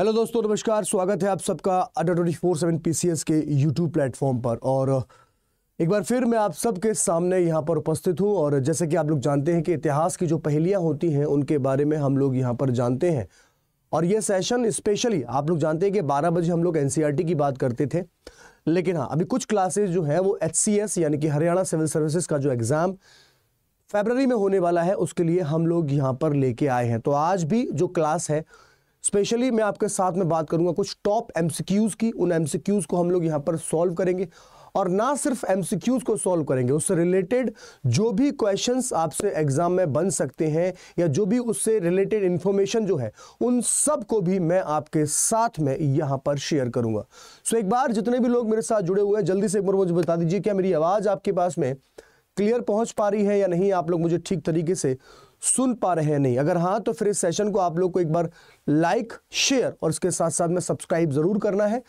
hello दोस्तों नमस्कार स्वागत है आप सबका अंडर ट्वेंटी फोर सेवन पी के यूट्यूब प्लेटफॉर्म पर और एक बार फिर मैं आप सबके सामने यहाँ पर उपस्थित हूँ और जैसे कि आप लोग जानते हैं कि इतिहास की जो पहलियां होती हैं उनके बारे में हम लोग यहाँ पर जानते हैं और ये सेशन स्पेशली आप लोग जानते हैं कि बारह बजे हम लोग एन e की बात करते थे लेकिन हाँ अभी कुछ क्लासेज जो है वो एच यानी कि हरियाणा सिविल सर्विसेज का जो एग्ज़ाम फेबररी में होने वाला है उसके लिए हम लोग यहाँ पर लेके आए हैं तो आज भी जो क्लास है स्पेशली मैं आपके साथ में बात करूंगा कुछ टॉप एमसीक्यूज की उन एमसीक्यूज को हम लोग यहाँ पर सॉल्व करेंगे और ना सिर्फ एमसीक्यूज को सॉल्व करेंगे उससे रिलेटेड जो भी क्वेश्चंस आपसे एग्जाम में बन सकते हैं या जो भी उससे रिलेटेड इंफॉर्मेशन जो है उन सब को भी मैं आपके साथ में यहाँ पर शेयर करूंगा सो एक बार जितने भी लोग मेरे साथ जुड़े हुए हैं जल्दी से एक बार मुझे बता दीजिए क्या मेरी आवाज़ आपके पास में क्लियर पहुंच पा रही है या नहीं आप लोग मुझे ठीक तरीके से सुन पा रहे हैं नहीं अगर हाँ तो फिर इस सेशन को आप लोग को एक बार लाइक शेयर और इसके साथ साथ में सब्सक्राइब जरूर करना है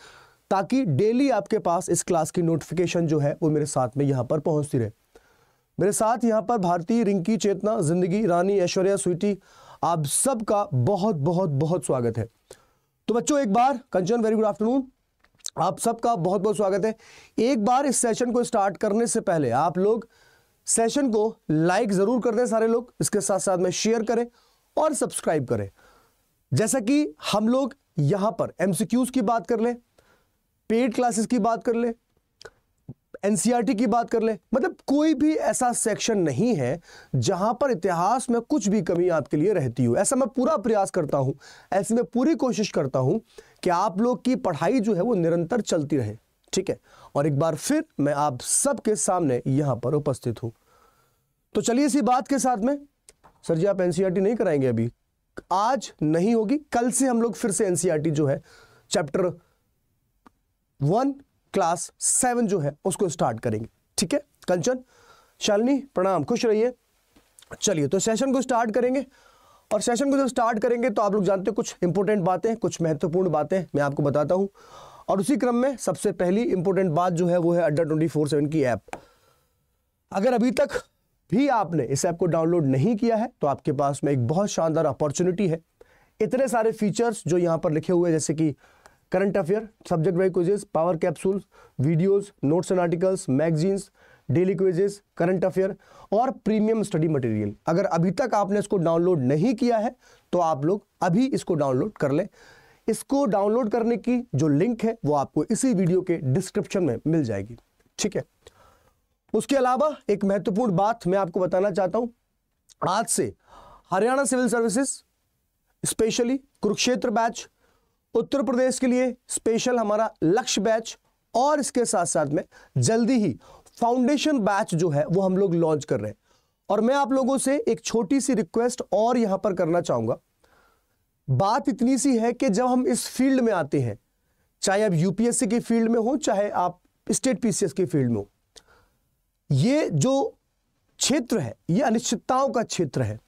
ताकि डेली आपके पास इस क्लास की नोटिफिकेशन जो है वो मेरे साथ में यहाँ पर पहुँचती रहे मेरे साथ यहाँ पर भारतीय रिंकी चेतना जिंदगी रानी ऐश्वर्या स्वीटी आप सबका बहुत बहुत बहुत स्वागत है तो बच्चों एक बार कंचन वेरी गुड आफ्टरनून आप सबका बहुत बहुत स्वागत है एक बार इस सेशन को स्टार्ट करने से पहले आप लोग सेशन को लाइक जरूर कर दें सारे लोग इसके साथ साथ में शेयर करें और सब्सक्राइब करें जैसा कि हम लोग यहां पर एमसीक्यूज की बात कर लें पेड क्लासेस की बात कर लें एनसीईआरटी e की बात कर लें मतलब कोई भी ऐसा सेक्शन नहीं है जहां पर इतिहास में कुछ भी कमी आपके लिए रहती हो ऐसा मैं पूरा प्रयास करता हूं ऐसे में पूरी कोशिश करता हूं कि आप लोग की पढ़ाई जो है वो निरंतर चलती रहे ठीक है और एक बार फिर मैं आप सबके सामने यहां पर उपस्थित हूं तो चलिए इसी बात के साथ में सर जी आप एनसीईआरटी e नहीं कराएंगे अभी आज नहीं होगी कल से हम लोग फिर से एनसीईआरटी e जो है चैप्टर वन क्लास सेवन जो है उसको स्टार्ट करेंगे ठीक है कंचन शालिनी प्रणाम खुश रहिए चलिए तो सेशन को स्टार्ट करेंगे और सेशन को जब स्टार्ट करेंगे तो आप लोग जानते हैं कुछ इंपोर्टेंट बातें कुछ महत्वपूर्ण बातें मैं आपको बताता हूं और उसी क्रम में सबसे पहली इंपॉर्टेंट बात जो है वो है अड्डा ट्वेंटी फोर सेवन की ऐप अगर अभी तक भी आपने इस ऐप को डाउनलोड नहीं किया है तो आपके पास में एक बहुत शानदार अपॉर्चुनिटी है इतने सारे फीचर्स जो यहाँ पर लिखे हुए हैं जैसे कि current affair subject wise quizzes power capsule videos notes and articles magazines daily quizzes current affair और प्रीमियम स्टडी मटेरियल अगर अभी तक आपने इसको डाउनलोड नहीं किया है तो आप लोग अभी इसको डाउनलोड कर लें इसको डाउनलोड करने की जो लिंक है वो आपको इसी वीडियो के डिस्क्रिप्शन में मिल जाएगी ठीक है उसके अलावा एक महत्वपूर्ण बात मैं आपको बताना चाहता हूं आज से Haryana civil services specially Kurukshetra batch Uttar Pradesh के लिए स्पेशल हमारा लक्ष्य बैच और इसके साथ साथ में जल्दी ही फाउंडेशन बैच जो है वो हम लोग लॉन्च कर रहे हैं और मैं आप लोगों से एक छोटी सी रिक्वेस्ट और यहां पर करना चाहूंगा बात इतनी सी है कि जब हम इस फील्ड में आते हैं चाहे आप यूपीएससी की फील्ड में हो चाहे आप स्टेट पीसीएस की फील्ड में हो ये जो क्षेत्र है ये अनिश्चितताओं का क्षेत्र है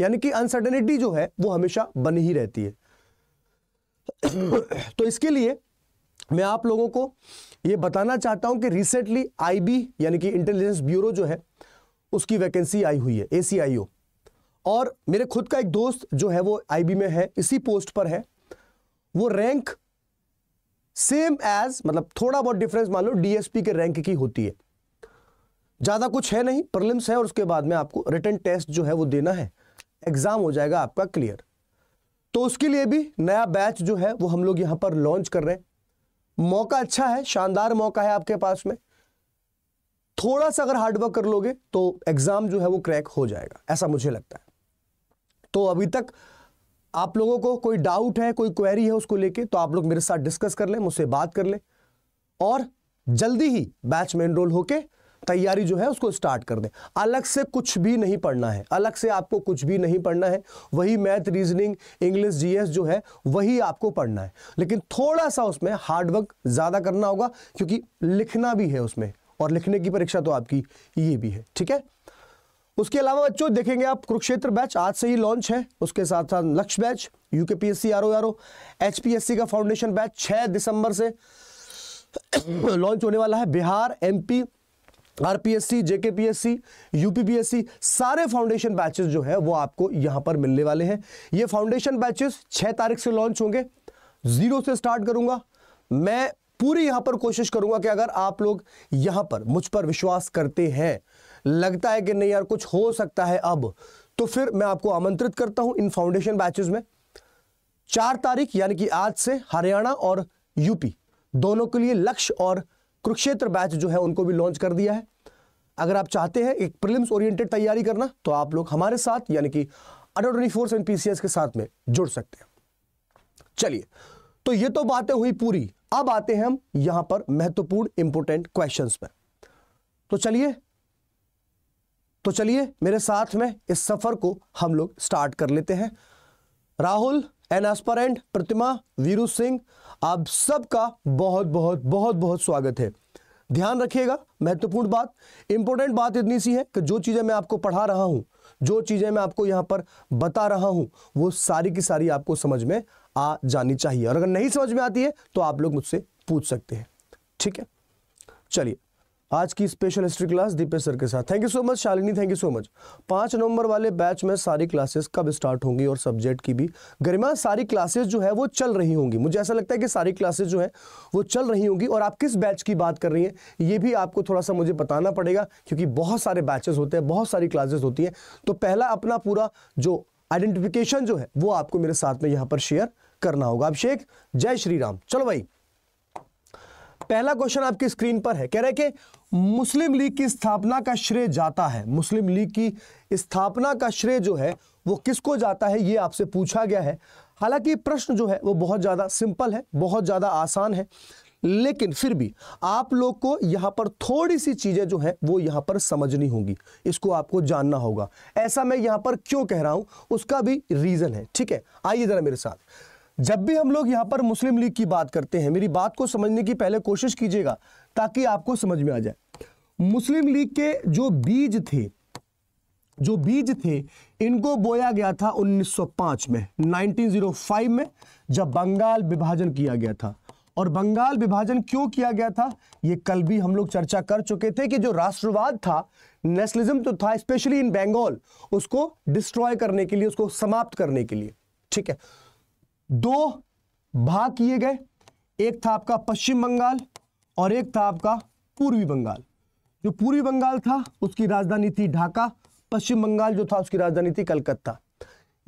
यानी कि अनसर्टेनिटी जो है वो हमेशा बनी ही रहती है तो इसके लिए मैं आप लोगों को ये बताना चाहता हूं कि रिसेंटली आईबी यानी कि इंटेलिजेंस ब्यूरो जो है उसकी वैकेंसी आई हुई है एसीआईओ और मेरे खुद का एक दोस्त जो है वो आईबी में है इसी पोस्ट पर है वो रैंक सेम एज मतलब थोड़ा बहुत डिफरेंस मान लो डीएसपी के रैंक की होती है ज़्यादा कुछ है नहीं प्रलिम्स है और उसके बाद में आपको रिटर्न टेस्ट जो है वो देना है एग्ज़ाम हो जाएगा आपका क्लियर तो उसके लिए भी नया बैच जो है वो हम लोग यहां पर लॉन्च कर रहे हैं मौका अच्छा है शानदार मौका है आपके पास में थोड़ा सा अगर हार्डवर्क कर लोगे तो एग्ज़ाम जो है वो क्रैक हो जाएगा ऐसा मुझे लगता है तो अभी तक आप लोगों को कोई डाउट है कोई क्वेरी है उसको लेके तो आप लोग मेरे साथ डिस्कस कर लें मुझसे बात कर लें और जल्दी ही बैच में एनरोल होके तैयारी जो है उसको स्टार्ट कर दें अलग से कुछ भी नहीं पढ़ना है अलग से आपको कुछ भी नहीं पढ़ना है वही मैथ रीजनिंग इंग्लिश जीएस जो है वही आपको पढ़ना है लेकिन थोड़ा सा उसमें हार्डवर्क ज़्यादा करना होगा क्योंकि लिखना भी है उसमें और लिखने की परीक्षा तो आपकी ये भी है ठीक है उसके अलावा बच्चों देखेंगे आप कुरुक्षेत्र बैच आज से ही लॉन्च है उसके साथ साथ Lakshya batch UK P S C R O R O H P S C का फाउंडेशन बैच छह दिसंबर से लॉन्च होने वाला है Bihar MP RPSC JKPSC UPPSC सारे फाउंडेशन बैचेस जो है वो आपको यहां पर मिलने वाले हैं ये फाउंडेशन बैचेस छह तारीख से लॉन्च होंगे ज़ीरो से स्टार्ट करूंगा मैं पूरी यहां पर कोशिश करूंगा कि अगर आप लोग यहां पर मुझ पर विश्वास करते हैं लगता है कि नहीं यार कुछ हो सकता है अब तो फिर मैं आपको आमंत्रित करता हूं इन फाउंडेशन बैचेस में चार तारीख यानी कि आज से हरियाणा और यूपी दोनों के लिए लक्ष्य और कुरुक्षेत्र बैच जो है उनको भी लॉन्च कर दिया है अगर आप चाहते हैं एक प्रिलिम्स ओरिएंटेड तैयारी करना तो आप लोग हमारे साथ यानी कि अडर ट्वेंटी फोर पीसीएस के साथ में जुड़ सकते हैं चलिए तो ये तो बातें हुई पूरी अब आते हैं हम यहां पर महत्वपूर्ण इंपोर्टेंट क्वेश्चंस पर तो चलिए तो चलिए मेरे साथ में इस सफर को हम लोग स्टार्ट कर लेते हैं राहुल एन एस्परेंट प्रतिमा वीरू सिंह आप सबका बहुत बहुत बहुत बहुत स्वागत है ध्यान रखिएगा महत्वपूर्ण बात इंपॉर्टेंट बात इतनी सी है कि जो चीज़ें मैं आपको पढ़ा रहा हूं जो चीज़ें मैं आपको यहां पर बता रहा हूं वो सारी की सारी आपको समझ में आ जानी चाहिए और अगर नहीं समझ में आती है तो आप लोग मुझसे पूछ सकते हैं ठीक है चलिए आज की special history class Deepesh sir के साथ thank you so much Shalini thank you so much पाँच नवंबर वाले बैच में सारी क्लासेस कब स्टार्ट होंगी और सब्जेक्ट की भी गरिमा सारी क्लासेस जो है वो चल रही होंगी मुझे ऐसा लगता है कि सारी क्लासेस जो है वो चल रही होंगी और आप किस बैच की बात कर रही हैं ये भी आपको थोड़ा सा मुझे बताना पड़ेगा क्योंकि बहुत सारे बैचेस होते हैं बहुत सारी क्लासेस होती हैं तो पहला अपना पूरा जो आइडेंटिफिकेशन जो है वो आपको मेरे साथ में यहाँ पर शेयर करना होगा अभिषेक जय श्री राम चलो भाई पहला क्वेश्चन आपकी स्क्रीन पर है कह रहे कि मुस्लिम लीग की स्थापना का श्रेय जाता है मुस्लिम लीग की स्थापना का श्रेय जो है वो किसको जाता है ये आपसे पूछा गया है हालांकि प्रश्न जो है वो बहुत ज़्यादा सिंपल है बहुत ज़्यादा आसान है लेकिन फिर भी आप लोग को यहां पर थोड़ी सी चीज़ें जो है वो यहां पर समझनी होगी इसको आपको जानना होगा ऐसा मैं यहां पर क्यों कह रहा हूं उसका भी रीज़न है ठीक है आइए ज़रा मेरे साथ जब भी हम लोग यहाँ पर मुस्लिम लीग की बात करते हैं मेरी बात को समझने की पहले कोशिश कीजिएगा ताकि आपको समझ में आ जाए मुस्लिम लीग के जो बीज थे जो बीज थे इनको बोया गया था 1905 में 1905 में जब बंगाल विभाजन किया गया था और बंगाल विभाजन क्यों किया गया था ये कल भी हम लोग चर्चा कर चुके थे कि जो राष्ट्रवाद था नेशनलिज्म तो था स्पेशली इन बंगाल उसको डिस्ट्रॉय करने के लिए उसको समाप्त करने के लिए ठीक है दो भाग किए गए एक था आपका पश्चिम बंगाल और एक था आपका पूर्वी बंगाल जो पूर्वी बंगाल था उसकी राजधानी थी ढाका पश्चिम बंगाल जो था उसकी राजधानी थी कलकत्ता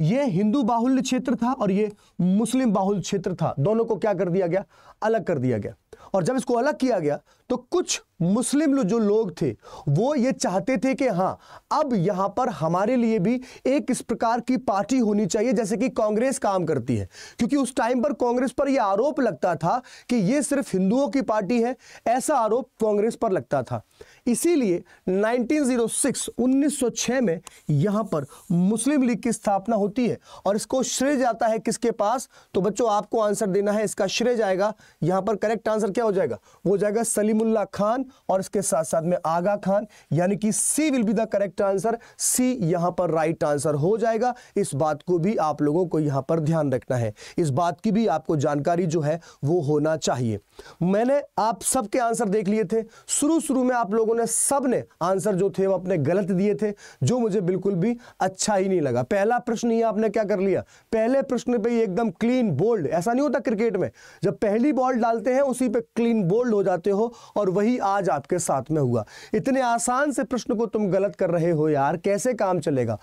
ये हिंदू बाहुल्य क्षेत्र था और ये मुस्लिम बाहुल्य क्षेत्र था दोनों को क्या कर दिया गया अलग कर दिया गया और जब इसको अलग किया गया तो कुछ मुस्लिम जो लोग थे वो ये चाहते थे कि हाँ अब यहाँ पर हमारे लिए भी एक इस प्रकार की पार्टी होनी चाहिए जैसे कि कांग्रेस काम करती है क्योंकि उस टाइम पर कांग्रेस पर यह आरोप लगता था कि ये सिर्फ हिंदुओं की पार्टी है ऐसा आरोप कांग्रेस पर लगता था इसीलिए 1906 1906 में यहाँ पर मुस्लिम लीग की स्थापना होती है और इसको श्रेय जाता है किसके पास तो बच्चों आपको आंसर देना है इसका श्रेय जाएगा यहाँ पर करेक्ट आंसर क्या क्या हो जाएगा वो जाएगा सलीमुल्ला खान और इसके साथ साथ में आगा खान यानी कि C will be the correct answer C यहां पर राइट right आंसर हो जाएगा इस बात को भी आप लोगों को यहां पर ध्यान रखना है इस बात की भी आपको जानकारी जो है वो होना चाहिए मैंने आप सबके आंसर देख लिए थे शुरू शुरू में आप लोगों ने सबने आंसर जो थे वो अपने गलत दिए थे जो मुझे बिल्कुल भी अच्छा ही नहीं लगा पहला प्रश्न ये आपने क्या कर लिया पहले प्रश्न पर एकदम क्लीन बोल्ड ऐसा नहीं होता क्रिकेट में जब पहली बॉल डालते हैं उसी पे क्लीन बोल्ड हो जाते हो और वही आज आपके साथ में हुआ इतने आसान से प्रश्न को तुम गलत कर रहे हो यार कैसे काम चलेगा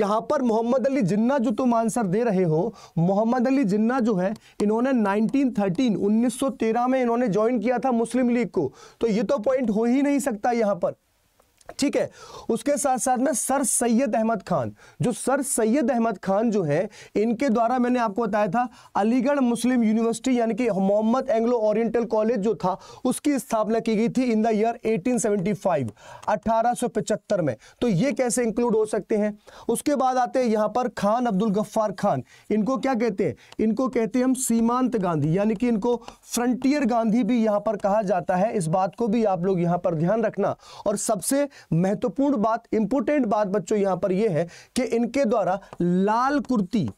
यहां पर मोहम्मद अली जिन्ना जो तुम आंसर दे रहे हो मोहम्मद अली जिन्ना जो है इन्होंने 1913 1913 में इन्होंने ज्वाइन किया था मुस्लिम लीग को तो ये तो पॉइंट हो ही नहीं सकता यहां पर ठीक है उसके साथ साथ में सर सैयद अहमद खान जो सर सैयद अहमद खान जो है इनके द्वारा मैंने आपको बताया था अलीगढ़ मुस्लिम यूनिवर्सिटी यानी कि मोहम्मद एंग्लो ओरिएंटल कॉलेज जो था उसकी स्थापना की गई थी इन द ईयर 1875 1875 में तो ये कैसे इंक्लूड हो सकते हैं उसके बाद आते हैं यहाँ पर खान अब्दुल गफ्फार खान इनको क्या कहते हैं इनको कहते हैं हम सीमांत गांधी यानी कि इनको फ्रंटियर गांधी भी यहाँ पर कहा जाता है इस बात को भी आप लोग यहाँ पर ध्यान रखना और सबसे महत्वपूर्ण बात इंपोर्टेंट बात बच्चों यहां पर यह है कि इनके द्वारा लाल कुर्ती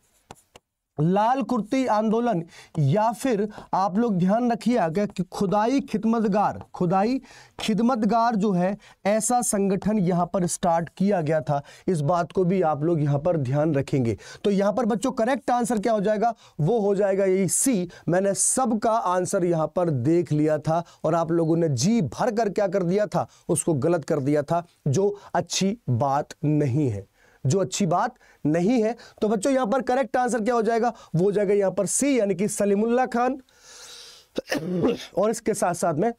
लाल कुर्ती आंदोलन या फिर आप लोग ध्यान रखिएगा कि खुदाई खिदमतगार खुदाई खिदमतगार जो है ऐसा संगठन यहाँ पर स्टार्ट किया गया था इस बात को भी आप लोग यहाँ पर ध्यान रखेंगे तो यहाँ पर बच्चों करेक्ट आंसर क्या हो जाएगा वो हो जाएगा यही सी मैंने सबका आंसर यहाँ पर देख लिया था और आप लोगों ने जी भर कर क्या कर दिया था उसको गलत कर दिया था जो अच्छी बात नहीं है जो अच्छी बात नहीं है तो बच्चों यहां पर करेक्ट आंसर क्या हो जाएगा वो हो जाएगा यहां पर सी यानी कि सलीमुल्ला खान और इसके साथ साथ में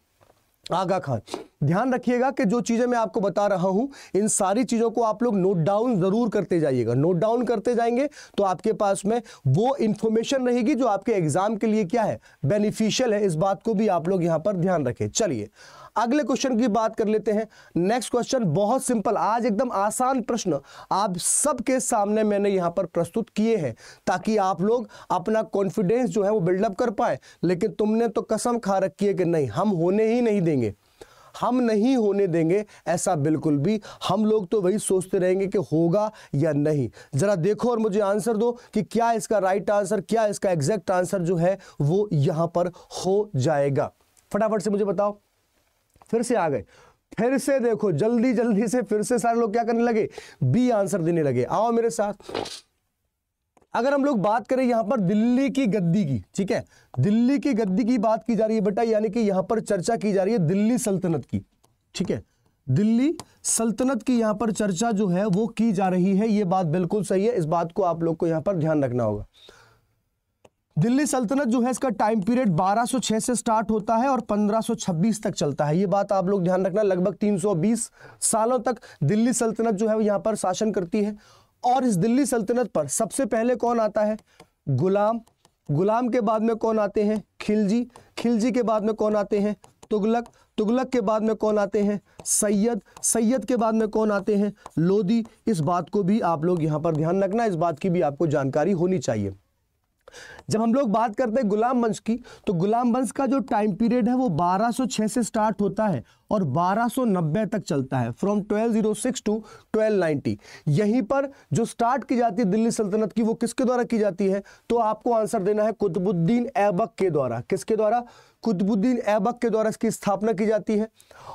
आगा खान ध्यान रखिएगा कि जो चीज़ें मैं आपको बता रहा हूं इन सारी चीज़ों को आप लोग नोट डाउन ज़रूर करते जाइएगा नोट डाउन करते जाएंगे तो आपके पास में वो इंफॉर्मेशन रहेगी जो आपके एग्ज़ाम के लिए क्या है बेनिफिशियल है इस बात को भी आप लोग यहां पर ध्यान रखें चलिए अगले क्वेश्चन की बात कर लेते हैं नेक्स्ट क्वेश्चन बहुत सिंपल आज एकदम आसान प्रश्न आप सबके सामने मैंने यहां पर प्रस्तुत किए हैं ताकि आप लोग अपना कॉन्फिडेंस जो है वो बिल्डअप कर पाए लेकिन तुमने तो कसम खा रखी है कि नहीं हम होने ही नहीं देंगे हम नहीं होने देंगे ऐसा बिल्कुल भी हम लोग तो वही सोचते रहेंगे कि होगा या नहीं ज़रा देखो और मुझे आंसर दो कि क्या इसका राइट आंसर क्या इसका एग्जैक्ट आंसर जो है वो यहां पर हो जाएगा फटाफट से मुझे बताओ फिर से आ गए फिर से देखो जल्दी जल्दी से फिर से सारे लोग क्या करने लगे बी आंसर देने लगे आओ मेरे साथ अगर हम लोग बात करें यहां पर दिल्ली की गद्दी की ठीक है दिल्ली की गद्दी की बात की जा रही है बेटा यानी कि यहां पर चर्चा की जा रही है दिल्ली सल्तनत की ठीक है दिल्ली सल्तनत की यहां पर चर्चा जो है वो की जा रही है ये बात बिल्कुल सही है इस बात को आप लोग को यहां पर ध्यान रखना होगा दिल्ली सल्तनत जो है इसका टाइम पीरियड 1206 से स्टार्ट होता है और 1526 तक चलता है ये बात आप लोग ध्यान रखना लगभग 320 सालों तक दिल्ली सल्तनत जो है वो यहाँ पर शासन करती है और इस दिल्ली सल्तनत पर सबसे पहले कौन आता है गुलाम गुलाम के बाद में कौन आते हैं खिलजी खिलजी के बाद में कौन आते हैं तुगलक तुगलक के बाद में कौन आते हैं सैयद सैयद के बाद में कौन आते हैं लोदी इस बात को भी आप लोग यहाँ पर ध्यान रखना इस बात की भी आपको जानकारी होनी चाहिए जब हम लोग बात करते हैं गुलाम वंश की तो गुलाम वंश का जो टाइम पीरियड है वो 1206 से स्टार्ट होता है और 1290 तक चलता है फ्रॉम 1206 टू 1290 यहीं पर जो स्टार्ट की जाती है दिल्ली सल्तनत की वो किसके द्वारा की जाती है तो आपको आंसर देना है कुतुबुद्दीन ऐबक के द्वारा किसके द्वारा कुतुबुद्दीन ऐबक के द्वारा इसकी स्थापना की जाती है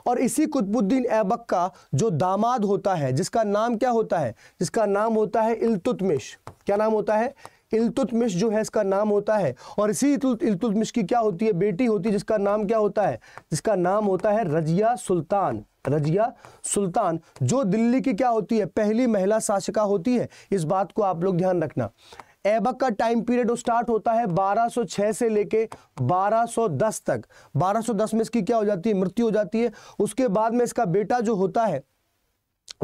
और इसी कुतुबुद्दीन ऐबक का जो दामाद होता है जिसका नाम क्या होता है जिसका नाम होता है इलतुतमिश क्या नाम होता है इल्तुतमिश जो है इसका नाम होता है और इसी इल्तुतमिश की क्या होती है बेटी होती है जिसका नाम क्या होता है जिसका नाम होता है रजिया सुल्तान रजिया सुल्तान जो दिल्ली की क्या होती है पहली महिला शासिका होती है इस बात को आप लोग ध्यान रखना ऐबक का टाइम पीरियड स्टार्ट होता है 1206 से लेके 1210 तक 1210 में इसकी क्या हो जाती है मृत्यु हो जाती है उसके बाद में इसका बेटा जो होता है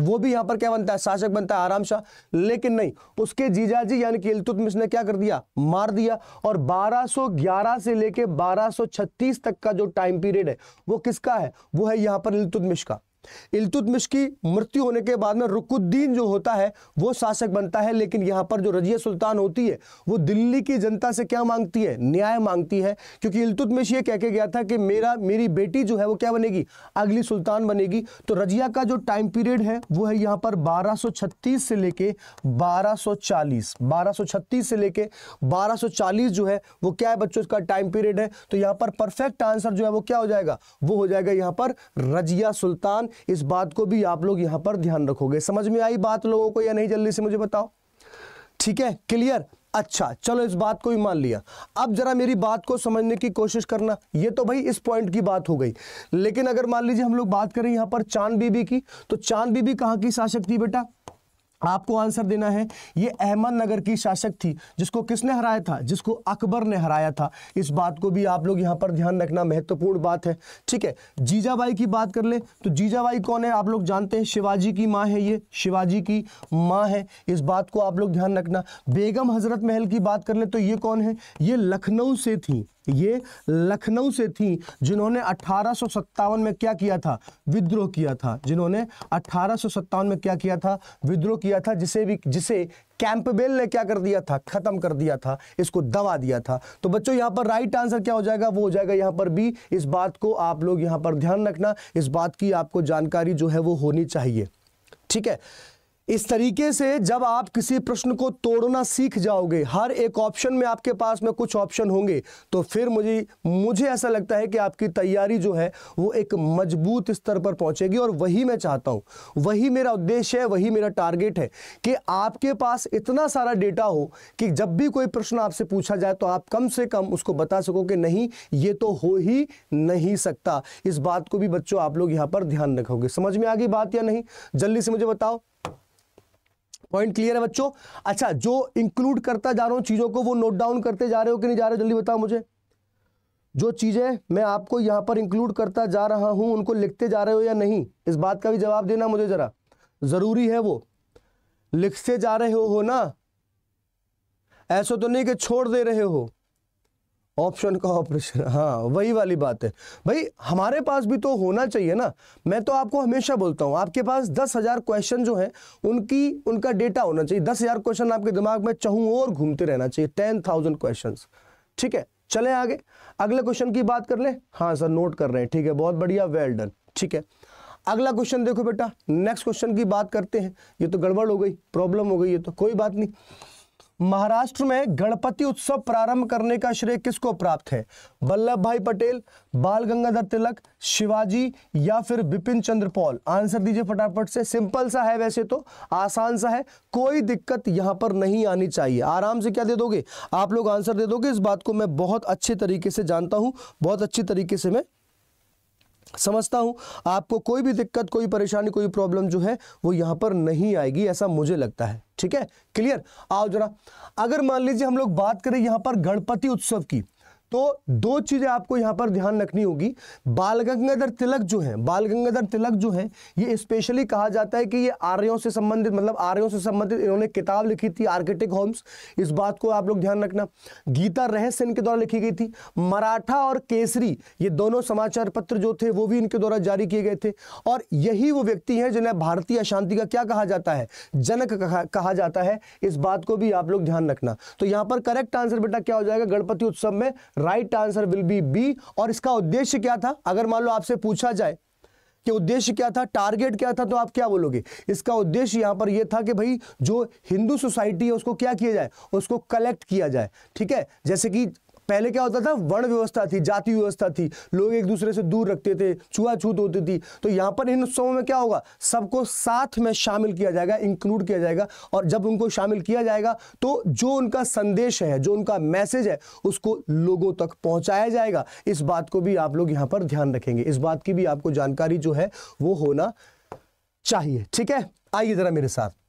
वो भी यहां पर क्या बनता है शासक बनता है आराम शाह लेकिन नहीं उसके जीजाजी यानी कि इलतुतमिश ने क्या कर दिया मार दिया और 1211 से लेके 1236 तक का जो टाइम पीरियड है वो किसका है वो है यहां पर इलतुतमिश का इल्तुतमिश की मृत्यु होने के बाद में रुकुद्दीन जो होता है वो शासक बनता है लेकिन यहाँ पर जो रजिया सुल्तान होती है वो दिल्ली की जनता से क्या मांगती है न्याय मांगती है क्योंकि इल्तुतमिश ये कह के गया था कि मेरा मेरी बेटी जो है वो क्या बनेगी अगली सुल्तान बनेगी तो रजिया का जो टाइम पीरियड है वो है यहाँ पर बारह से लेके बारह 1236 से लेके बारह जो है वो क्या है बच्चों का टाइम पीरियड है तो यहाँ पर परफेक्ट आंसर जो है वो क्या हो जाएगा वो हो जाएगा यहाँ पर रजिया सुल्तान इस बात को भी आप लोग यहां पर ध्यान रखोगे समझ में आई बात लोगों को या नहीं जल्दी से मुझे बताओ ठीक है क्लियर अच्छा चलो इस बात को भी मान लिया अब जरा मेरी बात को समझने की कोशिश करना ये तो भाई इस पॉइंट की बात हो गई लेकिन अगर मान लीजिए हम लोग बात करें यहां पर चांद बीबी की तो चांद बीबी कहां की शासक थी बेटा आपको आंसर देना है ये अहमदनगर की शासक थी जिसको किसने हराया था जिसको अकबर ने हराया था इस बात को भी आप लोग यहाँ पर ध्यान रखना महत्वपूर्ण बात है ठीक है जीजाबाई की बात कर ले तो जीजाबाई कौन है आप लोग जानते हैं शिवाजी की माँ है ये शिवाजी की माँ है इस बात को आप लोग ध्यान रखना बेगम हजरत महल की बात कर ले तो ये कौन है ये लखनऊ से थी ये लखनऊ से थी जिन्होंने अठारह में क्या किया था विद्रोह किया था जिन्होंने अठारह में क्या किया था विद्रोह किया था जिसे भी जिसे कैंपबेल ने क्या कर दिया था खत्म कर दिया था इसको दबा दिया था तो बच्चों यहां पर राइट आंसर क्या हो जाएगा वो हो जाएगा यहां पर भी इस बात को आप लोग यहां पर ध्यान रखना इस बात की आपको जानकारी जो है वो होनी चाहिए ठीक है इस तरीके से जब आप किसी प्रश्न को तोड़ना सीख जाओगे हर एक ऑप्शन में आपके पास में कुछ ऑप्शन होंगे तो फिर मुझे मुझे ऐसा लगता है कि आपकी तैयारी जो है वो एक मजबूत स्तर पर पहुंचेगी और वही मैं चाहता हूं वही मेरा उद्देश्य है वही मेरा टारगेट है कि आपके पास इतना सारा डेटा हो कि जब भी कोई प्रश्न आपसे पूछा जाए तो आप कम से कम उसको बता सको कि नहीं ये तो हो ही नहीं सकता इस बात को भी बच्चों आप लोग यहाँ पर ध्यान रखोगे समझ में आ गई बात या नहीं जल्दी से मुझे बताओ पॉइंट क्लियर है बच्चों अच्छा जो इंक्लूड करता जा रहा हूं चीजों को वो नोट डाउन करते जा रहे हो कि नहीं जा रहे हो जल्दी बताओ मुझे जो चीजें मैं आपको यहां पर इंक्लूड करता जा रहा हूं उनको लिखते जा रहे हो या नहीं इस बात का भी जवाब देना मुझे जरा जरूरी है वो लिखते जा रहे हो, हो ना ऐसा तो नहीं कि छोड़ दे रहे हो ऑप्शन का ऑपरेशन हाँ वही वाली बात है भाई हमारे पास भी तो होना चाहिए ना मैं तो आपको हमेशा बोलता हूँ आपके पास दस हज़ार क्वेश्चन जो हैं उनकी उनका डेटा होना चाहिए दस हज़ार क्वेश्चन आपके दिमाग में चहूँ और घूमते रहना चाहिए टेन थाउजेंड क्वेश्चन ठीक है चले आगे अगले क्वेश्चन की बात कर ले हाँ सर नोट कर रहे हैं ठीक है बहुत बढ़िया वेल डन ठीक है अगला क्वेश्चन देखो बेटा नेक्स्ट क्वेश्चन की बात करते हैं ये तो गड़बड़ हो गई प्रॉब्लम हो गई ये तो कोई बात नहीं महाराष्ट्र में गणपति उत्सव प्रारंभ करने का श्रेय किसको प्राप्त है वल्लभ भाई पटेल बाल गंगाधर तिलक शिवाजी या फिर बिपिन चंद्र पॉल आंसर दीजिए फटाफट से सिंपल सा है वैसे तो आसान सा है कोई दिक्कत यहां पर नहीं आनी चाहिए आराम से क्या दे दोगे आप लोग आंसर दे दोगे इस बात को मैं बहुत अच्छे तरीके से जानता हूं बहुत अच्छी तरीके से मैं समझता हूँ आपको कोई भी दिक्कत कोई परेशानी कोई प्रॉब्लम जो है वो यहाँ पर नहीं आएगी ऐसा मुझे लगता है ठीक है क्लियर आओ जरा अगर मान लीजिए हम लोग बात करें यहाँ पर गणपति उत्सव की तो दो चीज़ें आपको यहां पर ध्यान रखनी होगी बाल गंगाधर तिलक जो है बाल गंगाधर तिलक जो है ये स्पेशली कहा जाता है कि ये आर्यों से संबंधित मतलब आर्यों से संबंधित इन्होंने किताब लिखी थी आर्किटिक होम्स इस बात को आप लोग ध्यान रखना गीता रहस्य इनके द्वारा लिखी गई थी मराठा और केसरी ये दोनों समाचार पत्र जो थे वो भी इनके द्वारा जारी किए गए थे और यही वो व्यक्ति है जिन्हें भारतीय अशांति का क्या कहा जाता है जनक कहा, जाता है इस बात को भी आप लोग ध्यान रखना तो यहां पर करेक्ट आंसर बेटा क्या हो जाएगा गणपति उत्सव में right answer will be B और इसका उद्देश्य क्या था अगर मान लो आपसे पूछा जाए कि उद्देश्य क्या था टारगेट क्या था तो आप क्या बोलोगे इसका उद्देश्य यहां पर यह था कि भाई जो हिंदू सोसाइटी है उसको क्या किया जाए उसको कलेक्ट किया जाए ठीक है जैसे कि पहले क्या होता था वर्ण व्यवस्था थी जाति व्यवस्था थी लोग एक दूसरे से दूर रखते थे छुआछूत होती थी तो यहाँ पर इन उत्सवों में क्या होगा सबको साथ में शामिल किया जाएगा इंक्लूड किया जाएगा और जब उनको शामिल किया जाएगा तो जो उनका संदेश है जो उनका मैसेज है उसको लोगों तक पहुँचाया जाएगा इस बात को भी आप लोग यहाँ पर ध्यान रखेंगे इस बात की भी आपको जानकारी जो है वो होना चाहिए ठीक है आइए जरा मेरे साथ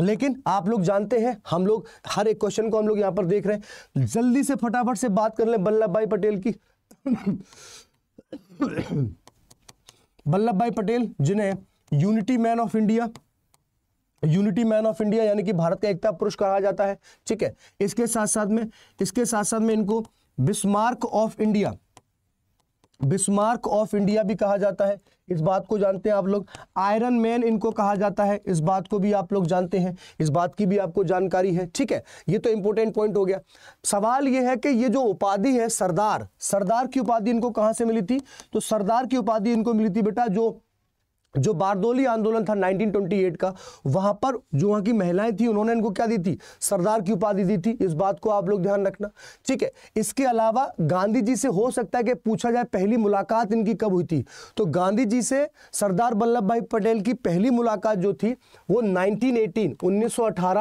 लेकिन आप लोग जानते हैं हम लोग हर एक क्वेश्चन को हम लोग यहां पर देख रहे हैं जल्दी से फटाफट से बात कर ले वल्लभ भाई पटेल की वल्लभ भाई पटेल जिन्हें unity man of India unity man of India यानी कि भारत का एकता पुरुष कहा जाता है ठीक है इसके साथ साथ में इसके साथ साथ में इनको Bismarck of India Bismarck of India भी कहा जाता है इस बात को जानते हैं आप लोग आयरन मैन इनको कहा जाता है इस बात को भी आप लोग जानते हैं इस बात की भी आपको जानकारी है ठीक है ये तो इंपॉर्टेंट पॉइंट हो गया सवाल ये है कि ये जो उपाधि है सरदार सरदार की उपाधि इनको कहाँ से मिली थी तो सरदार की उपाधि इनको मिली थी बेटा जो जो बारदोली आंदोलन था 1928 का वहां पर जो वहां की महिलाएं थी उन्होंने इनको क्या दी थी सरदार की उपाधि दी थी इस बात को आप लोग ध्यान रखना ठीक है इसके अलावा गांधी जी से हो सकता है कि पूछा जाए पहली मुलाकात इनकी कब हुई थी तो गांधी जी से सरदार वल्लभ भाई पटेल की पहली मुलाकात जो थी वो नाइनटीन एटीन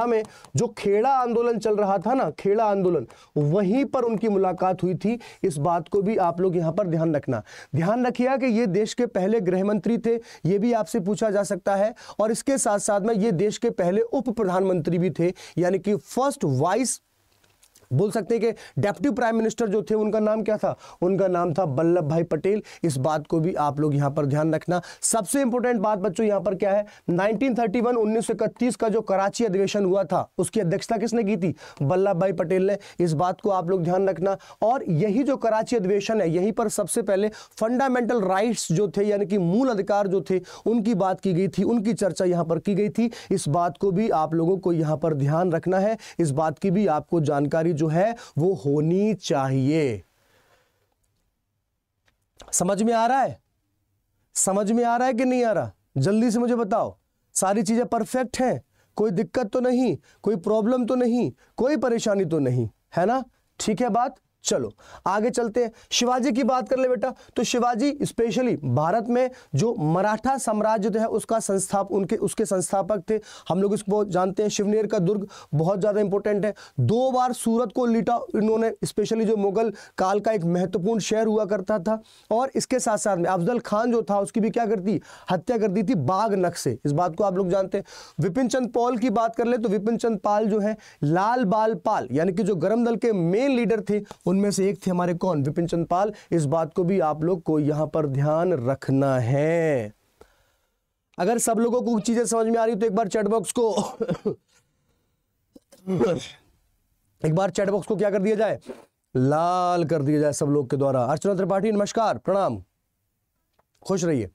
में जो खेड़ा आंदोलन चल रहा था ना खेड़ा आंदोलन वहीं पर उनकी मुलाकात हुई थी इस बात को भी आप लोग यहाँ पर ध्यान रखना ध्यान रखिएगा कि ये देश के पहले गृह मंत्री थे ये भी आपसे पूछा जा सकता है और इसके साथ साथ में ये देश के पहले उप प्रधानमंत्री भी थे यानी कि फर्स्ट वाइस बोल सकते हैं कि डेप्टी प्राइम मिनिस्टर जो थे उनका नाम क्या था उनका नाम था वल्लभ भाई पटेल इस बात को भी आप लोग यहां पर ध्यान रखना सबसे इंपॉर्टेंट बात बच्चों यहां पर क्या है 1931 1931 का जो कराची अधिवेशन हुआ था उसकी अध्यक्षता किसने की थी वल्लभ भाई पटेल ने इस बात को आप लोग ध्यान रखना और यही जो कराची अधिवेशन है यहीं पर सबसे पहले फंडामेंटल राइट्स जो थे यानी कि मूल अधिकार जो थे उनकी बात की गई थी उनकी चर्चा यहां पर की गई थी इस बात को भी आप लोगों को यहां पर ध्यान रखना है इस बात की भी आपको जानकारी जो है वो होनी चाहिए समझ में आ रहा है समझ में आ रहा है कि नहीं आ रहा जल्दी से मुझे बताओ सारी चीजें परफेक्ट हैं कोई दिक्कत तो नहीं कोई प्रॉब्लम तो नहीं कोई परेशानी तो नहीं है ना ठीक है बात चलो आगे चलते हैं शिवाजी की बात कर ले बेटा तो शिवाजी स्पेशली भारत में जो मराठा साम्राज्य है उसका संस्थाप उनके उसके संस्थापक थे हम लोग इसको जानते हैं शिवनेर का दुर्ग बहुत ज़्यादा इंपॉर्टेंट है दो बार सूरत को लीटा इन्होंने स्पेशली जो मुगल काल का एक महत्वपूर्ण शहर हुआ करता था और इसके साथ साथ में अफजल खान जो था उसकी भी क्या करती हत्या कर दी थी बाघ नक से इस बात को आप लोग जानते हैं विपिन चंद पॉल की बात कर ले तो विपिन चंद पाल जो है लाल बाल पाल यानी कि जो गर्म दल के मेन लीडर थे उनमें से एक थे हमारे कौन विपिन चंद पाल इस बात को भी आप लोग को यहां पर ध्यान रखना है अगर सब लोगों को चीजें समझ में आ रही तो एक बार चैटबॉक्स को एक बार चैटबॉक्स को क्या कर दिया जाए लाल कर दिया जाए सब लोग के द्वारा अर्चना त्रिपाठी नमस्कार प्रणाम खुश रहिए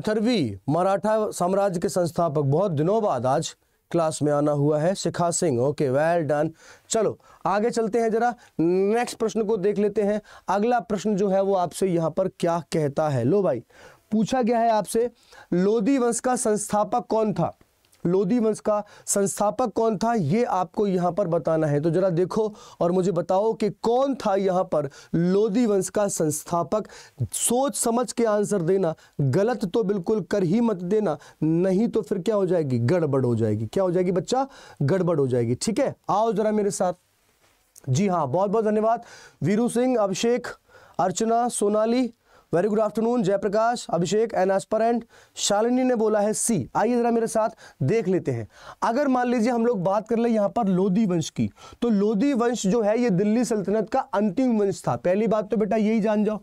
अथर्वी मराठा साम्राज्य के संस्थापक बहुत दिनों बाद आज क्लास में आना हुआ है Shikha Singh okay well done चलो आगे चलते हैं जरा नेक्स्ट प्रश्न को देख लेते हैं अगला प्रश्न जो है वो आपसे यहाँ पर क्या कहता है लो भाई पूछा गया है आपसे लोधी वंश का संस्थापक कौन था लोधी वंश का संस्थापक कौन था यह आपको यहां पर बताना है तो जरा देखो और मुझे बताओ कि कौन था यहां पर लोधी वंश का संस्थापक सोच समझ के आंसर देना गलत तो बिल्कुल कर ही मत देना नहीं तो फिर क्या हो जाएगी गड़बड़ हो जाएगी क्या हो जाएगी बच्चा गड़बड़ हो जाएगी ठीक है आओ जरा मेरे साथ जी हाँ बहुत बहुत धन्यवाद Veeru Singh Abhishek Archana Sonali very good afternoon Jayprakash Abhishek an aspirant Shalini ने बोला है सी आइए ज़रा मेरे साथ देख लेते हैं अगर मान लीजिए हम लोग बात कर ले यहाँ पर लोधी वंश की तो लोधी वंश जो है ये दिल्ली सल्तनत का अंतिम वंश था पहली बात तो बेटा यही जान जाओ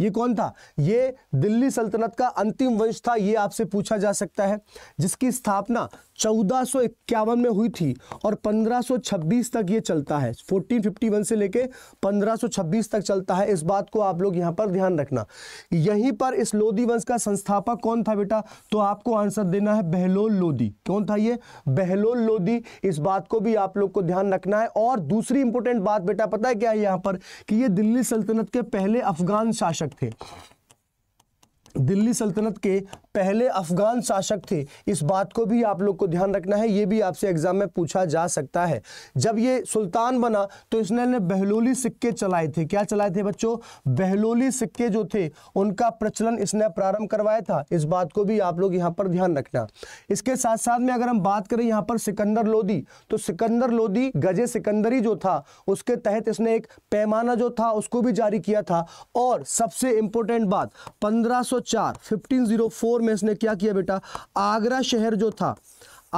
ये कौन था ये दिल्ली सल्तनत का अंतिम वंश था ये आपसे पूछा जा सकता है जिसकी स्थापना 1451 में हुई थी और 1526 तक ये चलता है 1451 से लेके 1526 तक चलता है इस बात को आप लोग यहाँ पर ध्यान रखना यहीं पर इस लोधी वंश का संस्थापक कौन था बेटा तो आपको आंसर देना है बहलोल लोधी कौन था ये बहलोल लोधी इस बात को भी आप लोग को ध्यान रखना है और दूसरी इंपॉर्टेंट बात बेटा पता है क्या है यहाँ पर कि ये दिल्ली सल्तनत के पहले अफगान शासक थे दिल्ली सल्तनत के पहले अफगान शासक थे इस बात को भी आप लोग को ध्यान रखना है ये भी आपसे एग्जाम में पूछा जा सकता है जब ये सुल्तान बना तो इसने ने बहलोली सिक्के चलाए थे क्या चलाए थे बच्चों बहलोली सिक्के जो थे उनका प्रचलन इसने प्रारंभ करवाया था इस बात को भी आप लोग यहाँ पर ध्यान रखना इसके साथ साथ में अगर हम बात करें यहाँ पर सिकंदर लोधी तो सिकंदर लोधी गजे सिकंदरी जो था उसके तहत इसने एक पैमाना जो था उसको भी जारी किया था और सबसे इंपॉर्टेंट बात पंद्रह 1504 में में इसने क्या किया बेटा आगरा शहर जो था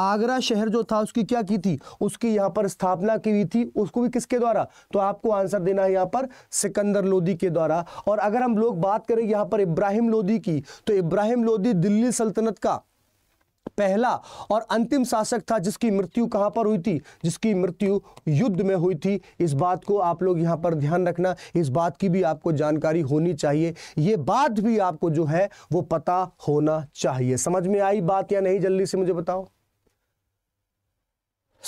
आगरा शहर जो था उसकी क्या की थी उसकी यहां पर स्थापना की हुई थी उसको भी किसके द्वारा तो आपको आंसर देना है यहां पर सिकंदर लोदी के द्वारा और अगर हम लोग बात करें यहां पर इब्राहिम लोदी की तो इब्राहिम लोदी दिल्ली सल्तनत का पहला और अंतिम शासक था जिसकी मृत्यु कहां पर हुई थी जिसकी मृत्यु युद्ध में हुई थी इस बात को आप लोग यहाँ पर ध्यान रखना इस बात की भी आपको जानकारी होनी चाहिए यह बात भी आपको जो है वो पता होना चाहिए समझ में आई बात या नहीं जल्दी से मुझे बताओ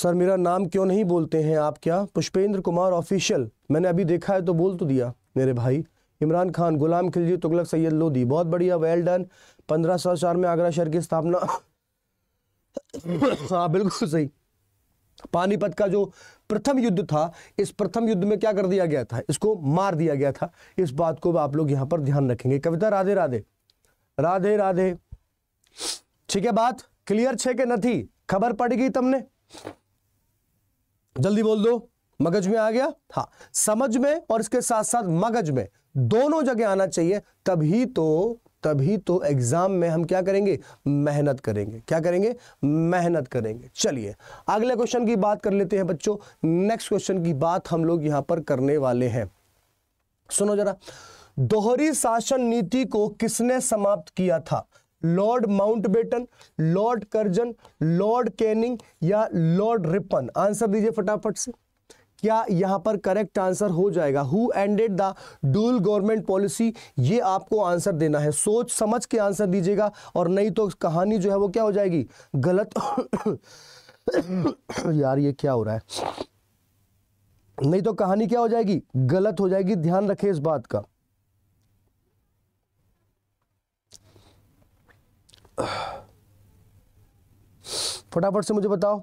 सर मेरा नाम क्यों नहीं बोलते हैं आप क्या पुष्पेंद्र कुमार ऑफिशियल मैंने अभी देखा है तो बोल तो दिया मेरे भाई इमरान खान गुलाम खिलजी तुगलक सैयद लोधी बहुत बढ़िया वेल डन पंद्रह सौ चार में आगरा शहर की स्थापना हाँ बिल्कुल सही पानीपत का जो प्रथम युद्ध था इस प्रथम युद्ध में क्या कर दिया गया था इसको मार दिया गया था इस बात को आप लोग यहां पर ध्यान रखेंगे कविता राधे राधे राधे राधे ठीक है बात क्लियर छे के नहीं खबर पड़ गई तुमने जल्दी बोल दो मगज में आ गया हाँ समझ में और इसके साथ साथ मगज में दोनों जगह आना चाहिए तभी तो तभी तो एग्ज़ाम में हम क्या करेंगे मेहनत करेंगे क्या करेंगे मेहनत करेंगे चलिए अगले क्वेश्चन की बात कर लेते हैं बच्चों नेक्स्ट क्वेश्चन की बात हम लोग यहाँ पर करने वाले हैं सुनो जरा दोहरी शासन नीति को किसने समाप्त किया था lord Mountbatten lord Curzon lord Canning या लॉर्ड रिपन आंसर दीजिए फटाफट से क्या यहां पर करेक्ट आंसर हो जाएगा who ended the dual government policy ये आपको आंसर देना है सोच समझ के आंसर दीजिएगा और नहीं तो कहानी जो है वो क्या हो जाएगी गलत यार ये क्या हो रहा है नहीं तो कहानी क्या हो जाएगी गलत हो जाएगी ध्यान रखें इस बात का फटाफट से मुझे बताओ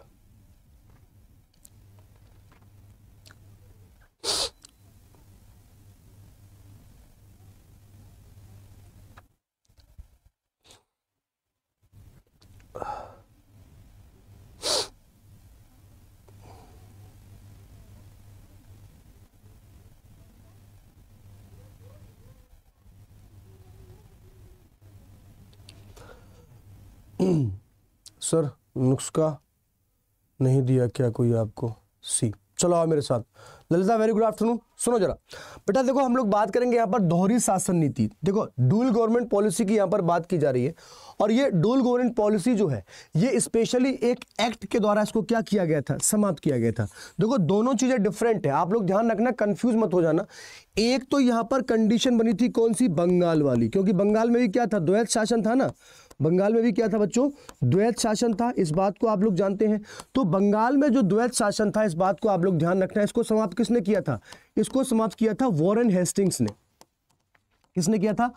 सर नुस्खा नहीं दिया क्या कोई आपको सी चलो आओ मेरे साथ ललिता वेरी गुड आफ्टरनून सुनो जरा बेटा देखो हम लोग बात करेंगे यहाँ पर दोहरी शासन नीति देखो डूल गवर्नमेंट पॉलिसी की यहाँ पर बात की जा रही है और ये डूल गवर्नमेंट पॉलिसी जो है ये स्पेशली एक एक्ट के द्वारा इसको क्या किया गया था समाप्त किया गया था देखो दोनों चीज़ें डिफरेंट है आप लोग ध्यान रखना कन्फ्यूज मत हो जाना एक तो यहाँ पर कंडीशन बनी थी कौन सी बंगाल वाली क्योंकि बंगाल में भी क्या था द्वैत शासन था ना बंगाल में भी क्या था बच्चों द्वैत शासन था इस बात को आप लोग जानते हैं तो बंगाल में जो द्वैत शासन था इस बात को आप लोग ध्यान रखना है इसको समाप्त किसने किया था इसको समाप्त किया था वॉरेन हेस्टिंग्स ने किसने किया था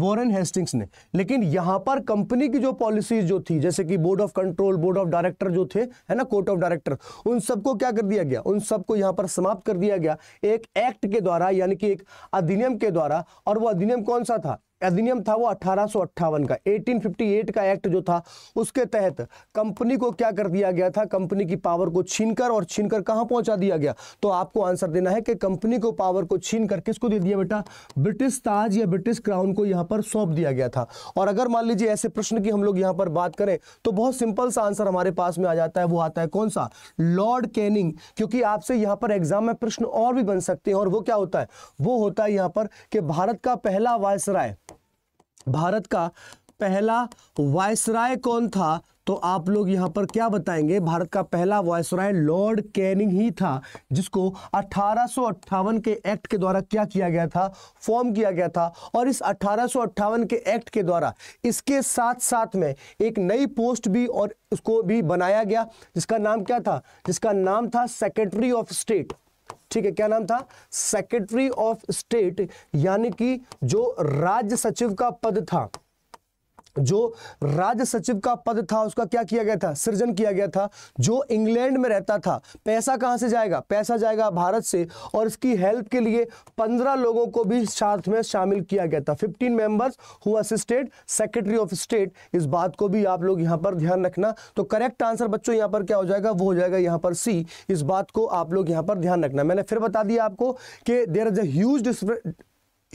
वॉरेन हेस्टिंग्स ने लेकिन यहां पर कंपनी की जो पॉलिसीज जो थी जैसे कि board of control board of director जो थे है ना कोर्ट ऑफ डायरेक्टर उन सबको क्या कर दिया गया उन सबको यहां पर समाप्त कर दिया गया एक एक्ट के द्वारा यानी कि एक अधिनियम के द्वारा और वो अधिनियम कौन सा था अधिनियम था वो अठारह का 1858 का एक्ट जो था उसके तहत कंपनी को क्या कर दिया गया था कंपनी की पावर को छीनकर और छीनकर कहां पहुंचा दिया गया तो आपको आंसर देना है कि कंपनी को पावर को छीनकर किसको दे दिया बेटा ब्रिटिश ताज या ब्रिटिश क्राउन को यहां पर सौंप दिया गया था और अगर मान लीजिए ऐसे प्रश्न की हम लोग यहां पर बात करें तो बहुत सिंपल सा आंसर हमारे पास में आ जाता है वो आता है कौन सा लॉर्ड कैनिंग क्योंकि आपसे यहां पर एग्जाम में प्रश्न और भी बन सकते हैं और वो क्या होता है वो होता है यहां पर कि भारत का पहला वायसराय भारत का पहला वायसराय कौन था तो आप लोग यहाँ पर क्या बताएंगे भारत का पहला वायसराय लॉर्ड कैनिंग ही था जिसको अठारह के एक्ट के द्वारा क्या किया गया था फॉर्म किया गया था और इस अठारह के एक्ट के द्वारा इसके साथ साथ में एक नई पोस्ट भी और उसको भी बनाया गया जिसका नाम क्या था जिसका नाम था सेक्रेटरी ऑफ स्टेट ठीक है क्या नाम था सेक्रेटरी ऑफ स्टेट यानी कि जो राज्य सचिव का पद था जो राज्य सचिव का पद था उसका क्या किया गया था सृजन किया गया था जो इंग्लैंड में रहता था पैसा कहां से जाएगा पैसा जाएगा भारत से और इसकी हेल्प के लिए पंद्रह लोगों को भी साथ में शामिल किया गया था fifteen members who assisted secretary of state इस बात को भी आप लोग यहां पर ध्यान रखना तो करेक्ट आंसर बच्चों यहाँ पर क्या हो जाएगा वो हो जाएगा यहाँ पर सी इस बात को आप लोग यहाँ पर ध्यान रखना मैंने फिर बता दिया आपको कि there is a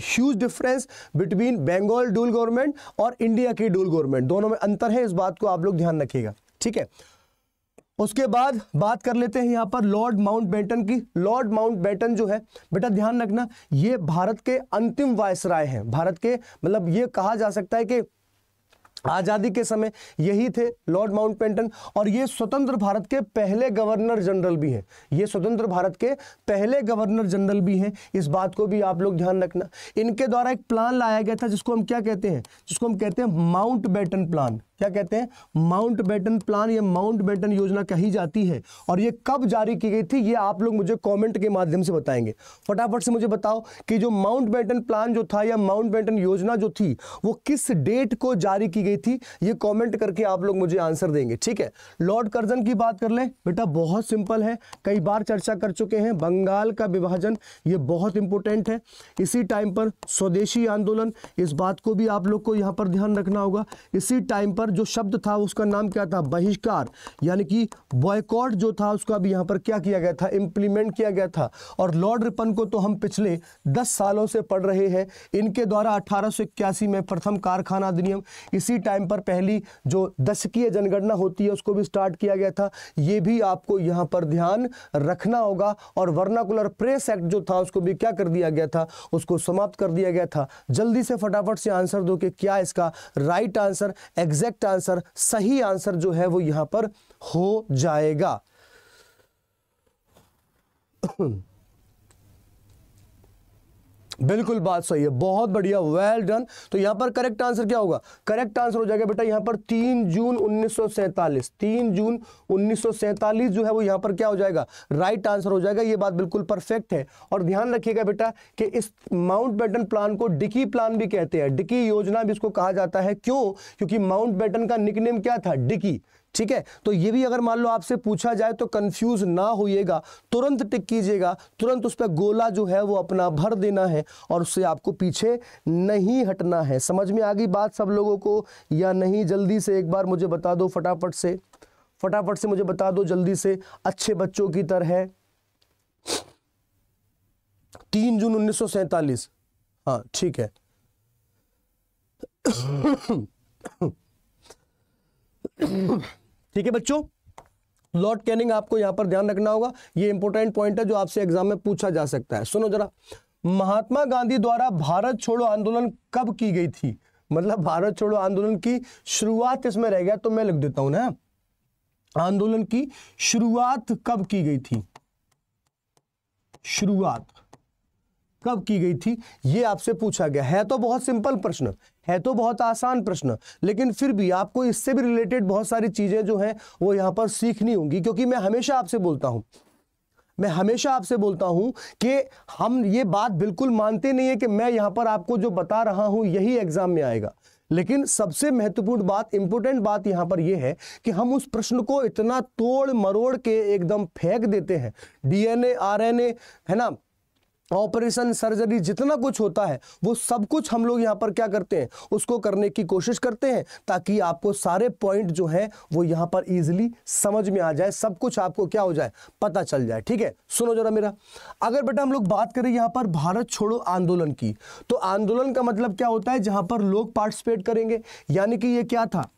huge difference between Bengal dual government और इंडिया की डूल गवर्नमेंट दोनों में अंतर है इस बात को आप लोग ध्यान रखिएगा ठीक है उसके बाद बात कर लेते हैं यहाँ पर लॉर्ड माउंट बैटन की लॉर्ड माउंट बैटन जो है बेटा ध्यान रखना ये भारत के अंतिम वायसराय हैं भारत के मतलब ये कहा जा सकता है कि आज़ादी के समय यही थे लॉर्ड माउंटबेटन और ये स्वतंत्र भारत के पहले गवर्नर जनरल भी हैं ये स्वतंत्र भारत के पहले गवर्नर जनरल भी हैं इस बात को भी आप लोग ध्यान रखना इनके द्वारा एक प्लान लाया गया था जिसको हम क्या कहते हैं जिसको हम कहते हैं माउंट प्लान क्या कहते हैं माउंट बैटन प्लान या माउंट बैटन योजना कही जाती है और ये कब जारी की गई थी ये आप लोग मुझे कमेंट के माध्यम से बताएंगे फटाफट से मुझे बताओ कि जो माउंट बैटन प्लान जो था या माउंट बैटन योजना जो थी वो किस डेट को जारी की गई गई थी ये कमेंट करके आप लोग मुझे आंसर देंगे ठीक है लॉर्ड कर्जन की बात कर ले बेटा बहुत सिंपल है कई बार चर्चा कर चुके हैं बंगाल का विभाजन ये बहुत इंपॉर्टेंट है इसी टाइम पर स्वदेशी आंदोलन इस बात को भी आप लोग को यहाँ पर ध्यान रखना होगा इसी टाइम पर जो शब्द था उसका नाम क्या था बहिष्कार यानी कि बॉयकॉट जो था उसका भी यहाँ पर क्या किया गया था इम्प्लीमेंट किया गया था और लॉर्ड रिपन को तो हम पिछले दस सालों से पढ़ रहे हैं इनके द्वारा अठारह में प्रथम कारखाना अधिनियम इसी उसी टाइम पर पहली जो दशकीय जनगणना होती है उसको भी स्टार्ट किया गया था ये भी आपको यहाँ पर ध्यान रखना होगा और वर्नाकुलर प्रेस एक्ट जो था उसको भी क्या कर दिया गया था उसको समाप्त कर दिया गया था जल्दी से फटाफट से आंसर दो कि क्या इसका राइट आंसर एग्जैक्ट आंसर सही आंसर जो है वो यहाँ पर हो जाएगा बिल्कुल बात सही है बहुत बढ़िया वेल डन तो यहाँ पर करेक्ट आंसर क्या होगा करेक्ट आंसर हो जाएगा बेटा यहाँ पर तीन जून 1947 तीन जून 1947 जो है वो यहाँ पर क्या हो जाएगा राइट right आंसर हो जाएगा ये बात बिल्कुल परफेक्ट है और ध्यान रखिएगा बेटा कि इस माउंट बैटन प्लान को डिकी प्लान भी कहते हैं डिकी योजना भी इसको कहा जाता है क्यों क्योंकि माउंट बैटन का निकनेम क्या था डिकी ठीक है तो ये भी अगर मान लो आपसे पूछा जाए तो कंफ्यूज ना होइएगा तुरंत टिक कीजिएगा तुरंत उस पर गोला जो है वो अपना भर देना है और उससे आपको पीछे नहीं हटना है समझ में आ गई बात सब लोगों को या नहीं जल्दी से एक बार मुझे बता दो फटाफट से फटाफट से मुझे बता दो जल्दी से अच्छे बच्चों की तरह तीन जून उन्नीस हाँ ठीक है ठीक है बच्चों लॉर्ड कैनिंग आपको यहां पर ध्यान रखना होगा ये इंपॉर्टेंट पॉइंट है जो आपसे एग्जाम में पूछा जा सकता है सुनो जरा महात्मा गांधी द्वारा भारत छोड़ो आंदोलन कब की गई थी मतलब भारत छोड़ो आंदोलन की शुरुआत इसमें रह गया तो मैं लिख देता हूं ना आंदोलन की शुरुआत कब की गई थी शुरुआत कब की गई थी ये आपसे पूछा गया है तो बहुत सिंपल प्रश्न है तो बहुत आसान प्रश्न लेकिन फिर भी आपको इससे भी रिलेटेड बहुत सारी चीजें जो है वो यहाँ पर सीखनी होंगी क्योंकि मैं हमेशा आपसे बोलता हूं मैं हमेशा आपसे बोलता हूं कि हम ये बात बिल्कुल मानते नहीं है कि मैं यहाँ पर आपको जो बता रहा हूं यही एग्जाम में आएगा लेकिन सबसे महत्वपूर्ण बात इंपॉर्टेंट बात यहाँ पर यह है कि हम उस प्रश्न को इतना तोड़ मरोड़ के एकदम फेंक देते हैं डीएनए आरएनए है ना ऑपरेशन सर्जरी जितना कुछ होता है वो सब कुछ हम लोग यहाँ पर क्या करते हैं उसको करने की कोशिश करते हैं ताकि आपको सारे पॉइंट जो हैं वो यहाँ पर इजीली समझ में आ जाए सब कुछ आपको क्या हो जाए पता चल जाए ठीक है सुनो जरा मेरा अगर बेटा हम लोग बात करें यहाँ पर भारत छोड़ो आंदोलन की तो आंदोलन का मतलब क्या होता है जहाँ पर लोग पार्टिसिपेट करेंगे यानी कि ये क्या था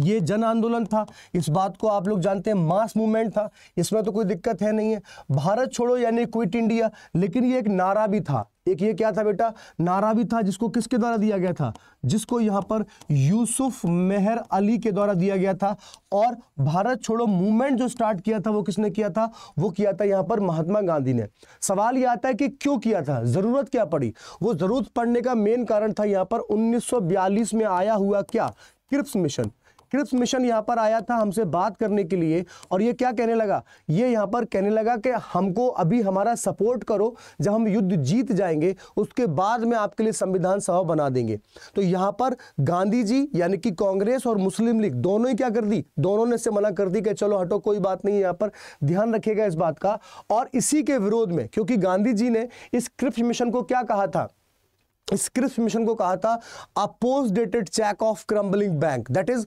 ये जन आंदोलन था इस बात को आप लोग जानते हैं मास मूवमेंट था इसमें तो कोई दिक्कत है नहीं है भारत छोड़ो यानी क्विट इंडिया लेकिन ये एक नारा भी था एक ये क्या था बेटा नारा भी था जिसको किसके द्वारा दिया गया था जिसको यहाँ पर यूसुफ मेहर अली के द्वारा दिया गया था और भारत छोड़ो मूवमेंट जो स्टार्ट किया था वो किसने किया था वो किया था यहाँ पर महात्मा गांधी ने सवाल ये आता है कि क्यों किया था ज़रूरत क्या पड़ी वो ज़रूरत पड़ने का मेन कारण था यहाँ पर उन्नीस में आया हुआ क्या क्रिप्स मिशन क्रिप्स मिशन यहाँ पर आया था हमसे बात करने के लिए और ये क्या कहने लगा ये यहाँ पर कहने लगा कि हमको अभी हमारा सपोर्ट करो जब हम युद्ध जीत जाएंगे उसके बाद में आपके लिए संविधान सभा बना देंगे तो यहाँ पर गांधी जी यानी कि कांग्रेस और मुस्लिम लीग दोनों ही क्या कर दी दोनों ने इससे मना कर दी कि चलो हटो कोई बात नहीं यहाँ पर ध्यान रखेगा इस बात का और इसी के विरोध में क्योंकि गांधी जी ने इस क्रिप्स मिशन को क्या कहा था स्क्रिप्स मिशन को कहा था a postdated cheque of crumbling bank that is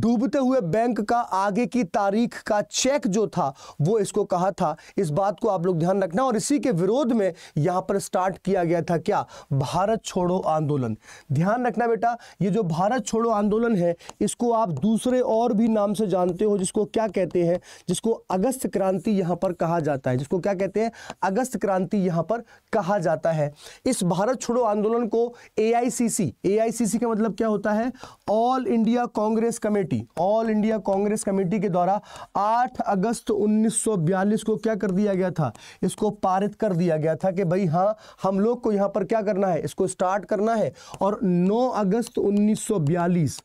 डूबते हुए बैंक का आगे की तारीख का चेक जो था वो इसको कहा था इस बात को आप लोग ध्यान रखना और इसी के विरोध में यहां पर स्टार्ट किया गया था क्या भारत छोड़ो आंदोलन ध्यान रखना बेटा ये जो भारत छोड़ो आंदोलन है इसको आप दूसरे और भी नाम से जानते हो जिसको क्या कहते हैं जिसको अगस्त क्रांति यहां पर कहा जाता है जिसको क्या कहते हैं अगस्त क्रांति यहां पर कहा जाता है इस भारत छोड़ो आंदोलन को ए आई सी सी का मतलब क्या होता है all India Congress committee committee all India Congress committee के द्वारा 8 अगस्त 1942 को क्या कर दिया गया था इसको पारित कर दिया गया था कि भाई हाँ हम लोग को यहाँ पर क्या करना है इसको स्टार्ट करना है और 9 अगस्त 1942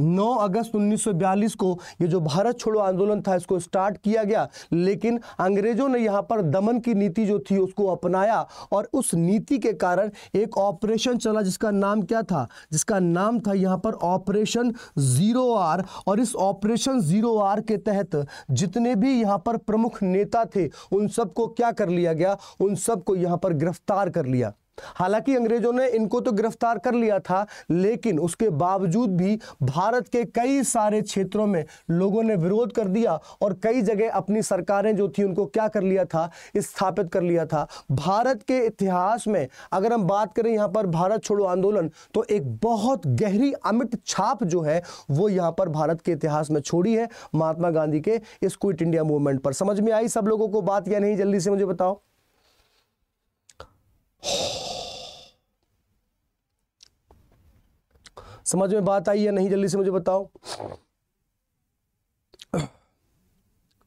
9 अगस्त 1942 को ये जो भारत छोड़ो आंदोलन था इसको स्टार्ट किया गया लेकिन अंग्रेजों ने यहाँ पर दमन की नीति जो थी उसको अपनाया और उस नीति के कारण एक ऑपरेशन चला जिसका नाम क्या था जिसका नाम था यहाँ पर ऑपरेशन जीरो आर और इस ऑपरेशन जीरो आर के तहत जितने भी यहाँ पर प्रमुख नेता थे उन सबको क्या कर लिया गया उन सबको यहाँ पर गिरफ्तार कर लिया हालांकि अंग्रेजों ने इनको तो गिरफ्तार कर लिया था लेकिन उसके बावजूद भी भारत के कई सारे क्षेत्रों में लोगों ने विरोध कर दिया और कई जगह अपनी सरकारें जो थी उनको क्या कर लिया था स्थापित कर लिया था भारत के इतिहास में अगर हम बात करें यहाँ पर भारत छोड़ो आंदोलन तो एक बहुत गहरी अमिट छाप जो है वो यहाँ पर भारत के इतिहास में छोड़ी है महात्मा गांधी के इस क्विट इंडिया मूवमेंट पर समझ में आई सब लोगों को बात या नहीं जल्दी से मुझे बताओ समझ में बात आई या नहीं जल्दी से मुझे बताओ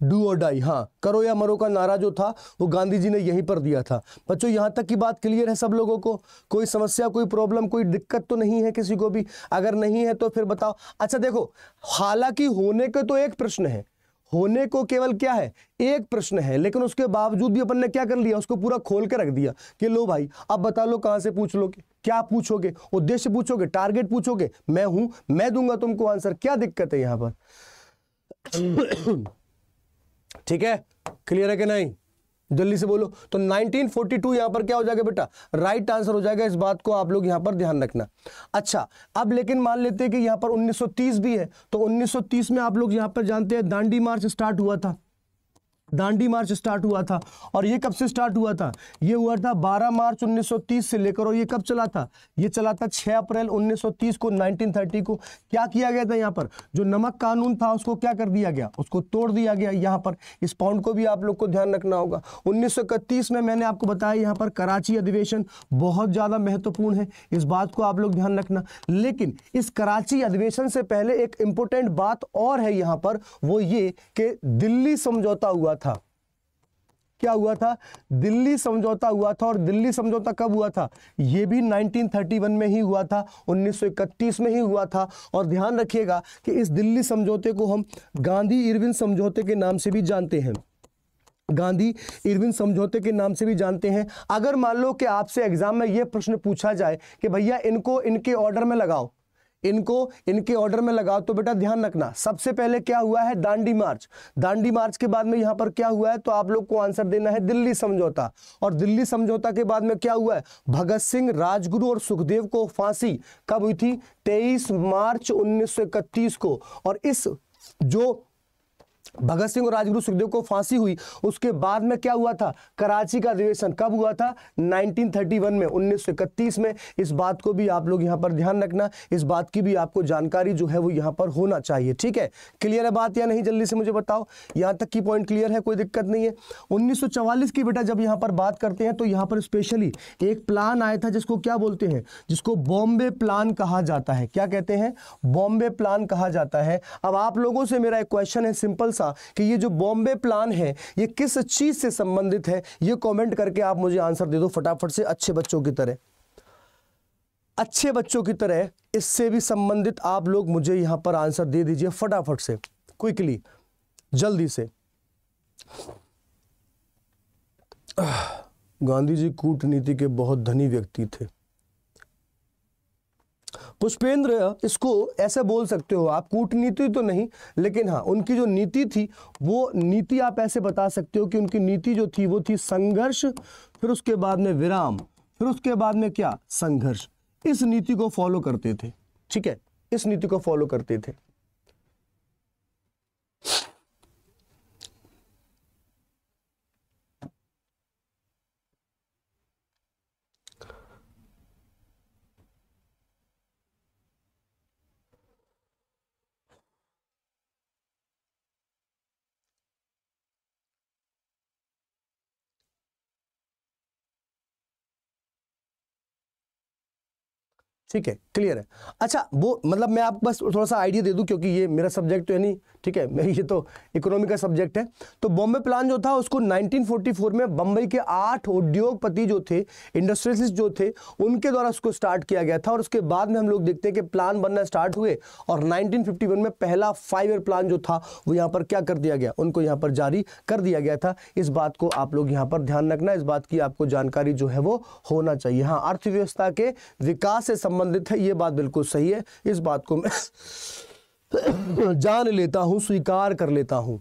डू और डाई हाँ करो या मरो का नारा जो था वो गांधी जी ने यहीं पर दिया था बच्चों यहाँ तक की बात क्लियर है सब लोगों को कोई समस्या कोई प्रॉब्लम कोई दिक्कत तो नहीं है किसी को भी अगर नहीं है तो फिर बताओ अच्छा देखो हालांकि होने के तो एक प्रश्न है होने को केवल क्या है एक प्रश्न है लेकिन उसके बावजूद भी अपन ने क्या कर लिया उसको पूरा खोल के रख दिया कि लो भाई अब बता लो कहां से पूछ लोगे क्या पूछोगे उद्देश्य पूछोगे टारगेट पूछोगे मैं हूं मैं दूंगा तुमको आंसर क्या दिक्कत है यहां पर ठीक है क्लियर है कि नहीं जल्दी से बोलो तो 1942 यहां पर क्या हो जाएगा बेटा राइट आंसर हो जाएगा इस बात को आप लोग यहाँ पर ध्यान रखना अच्छा अब लेकिन मान लेते हैं कि यहाँ पर 1930 भी है तो 1930 में आप लोग यहाँ पर जानते हैं दांडी मार्च स्टार्ट हुआ था दांडी मार्च स्टार्ट हुआ था और ये कब से स्टार्ट हुआ था ये हुआ था 12 मार्च 1930 से लेकर और ये कब चला था ये चला था 6 अप्रैल 1930 को 1930 को क्या किया गया था यहाँ पर जो नमक कानून था उसको क्या कर दिया गया उसको तोड़ दिया गया यहाँ पर इस पॉइंट को भी आप लोग को ध्यान रखना होगा उन्नीस में मैंने आपको बताया यहाँ पर कराची अधिवेशन बहुत ज़्यादा महत्वपूर्ण है इस बात को आप लोग ध्यान रखना लेकिन इस कराची अधिवेशन से पहले एक इम्पोर्टेंट बात और है यहाँ पर वो ये कि दिल्ली समझौता हुआ था क्या हुआ था दिल्ली समझौता हुआ था और दिल्ली समझौता कब हुआ था यह भी 1931 में ही हुआ था 1931 में ही हुआ था और ध्यान रखिएगा कि इस दिल्ली समझौते को हम गांधी इरविन समझौते के नाम से भी जानते हैं गांधी इरविन समझौते के नाम से भी जानते हैं अगर मान लो कि आपसे एग्जाम में यह प्रश्न पूछा जाए कि भैया इनको इनके ऑर्डर में लगाओ इनको इनके ऑर्डर में लगाओ तो बेटा ध्यान रखना सबसे पहले क्या हुआ है दांडी मार्च दांडी मार्च के बाद में यहां पर क्या हुआ है तो आप लोग को आंसर देना है दिल्ली समझौता और दिल्ली समझौता के बाद में क्या हुआ है भगत सिंह राजगुरु और सुखदेव को फांसी कब हुई थी तेईस मार्च उन्नीस को और इस जो भगत सिंह और राजगुरु सुखदेव को फांसी हुई उसके बाद में क्या हुआ था कराची का अधिवेशन कब हुआ था 1931 में 1931 में इस बात को भी आप लोग यहाँ पर ध्यान रखना इस बात की भी आपको जानकारी जो है वो यहां पर होना चाहिए ठीक है क्लियर है बात या नहीं जल्दी से मुझे बताओ यहां तक की पॉइंट क्लियर है कोई दिक्कत नहीं है उन्नीस की बेटा जब यहाँ पर बात करते हैं तो यहाँ पर स्पेशली एक प्लान आया था जिसको क्या बोलते हैं जिसको बॉम्बे प्लान कहा जाता है क्या कहते हैं बॉम्बे प्लान कहा जाता है अब आप लोगों से मेरा एक क्वेश्चन है सिंपल सा था कि ये जो बॉम्बे प्लान है ये किस चीज़ से संबंधित है ये कमेंट करके आप मुझे आंसर दे दो फटाफट से अच्छे बच्चों की तरह अच्छे बच्चों की तरह इससे भी संबंधित आप लोग मुझे यहां पर आंसर दे दीजिए फटाफट से क्विकली जल्दी से गांधी जी कूटनीति के बहुत धनी व्यक्ति थे पुष्पेंद्र इसको ऐसे बोल सकते हो आप कूटनीति तो नहीं लेकिन हाँ उनकी जो नीति थी वो नीति आप ऐसे बता सकते हो कि उनकी नीति जो थी वो थी संघर्ष फिर उसके बाद में विराम फिर उसके बाद में क्या संघर्ष इस नीति को फॉलो करते थे ठीक है इस नीति को फॉलो करते थे ठीक है क्लियर है अच्छा वो मतलब मैं आपको बस थोड़ा सा आइडिया दे दूं क्योंकि ये मेरा सब्जेक्ट तो है नहीं ठीक है मैं ये तो इकोनॉमी का सब्जेक्ट है तो बॉम्बे प्लान जो था उसको 1944 में बम्बई के आठ उद्योगपति जो थे इंडस्ट्रियलिस्ट जो थे उनके द्वारा उसको स्टार्ट किया गया था और उसके बाद में हम लोग देखते हैं कि प्लान बनना स्टार्ट हुए और 1951 में पहला फाइव ईयर प्लान जो था वो यहाँ पर क्या कर दिया गया उनको यहाँ पर जारी कर दिया गया था इस बात को आप लोग यहाँ पर ध्यान रखना इस बात की आपको जानकारी जो है वो होना चाहिए हाँ अर्थव्यवस्था के विकास से संबंधित है ये बात बिल्कुल सही है इस बात को मैं जान लेता हूं स्वीकार कर लेता हूं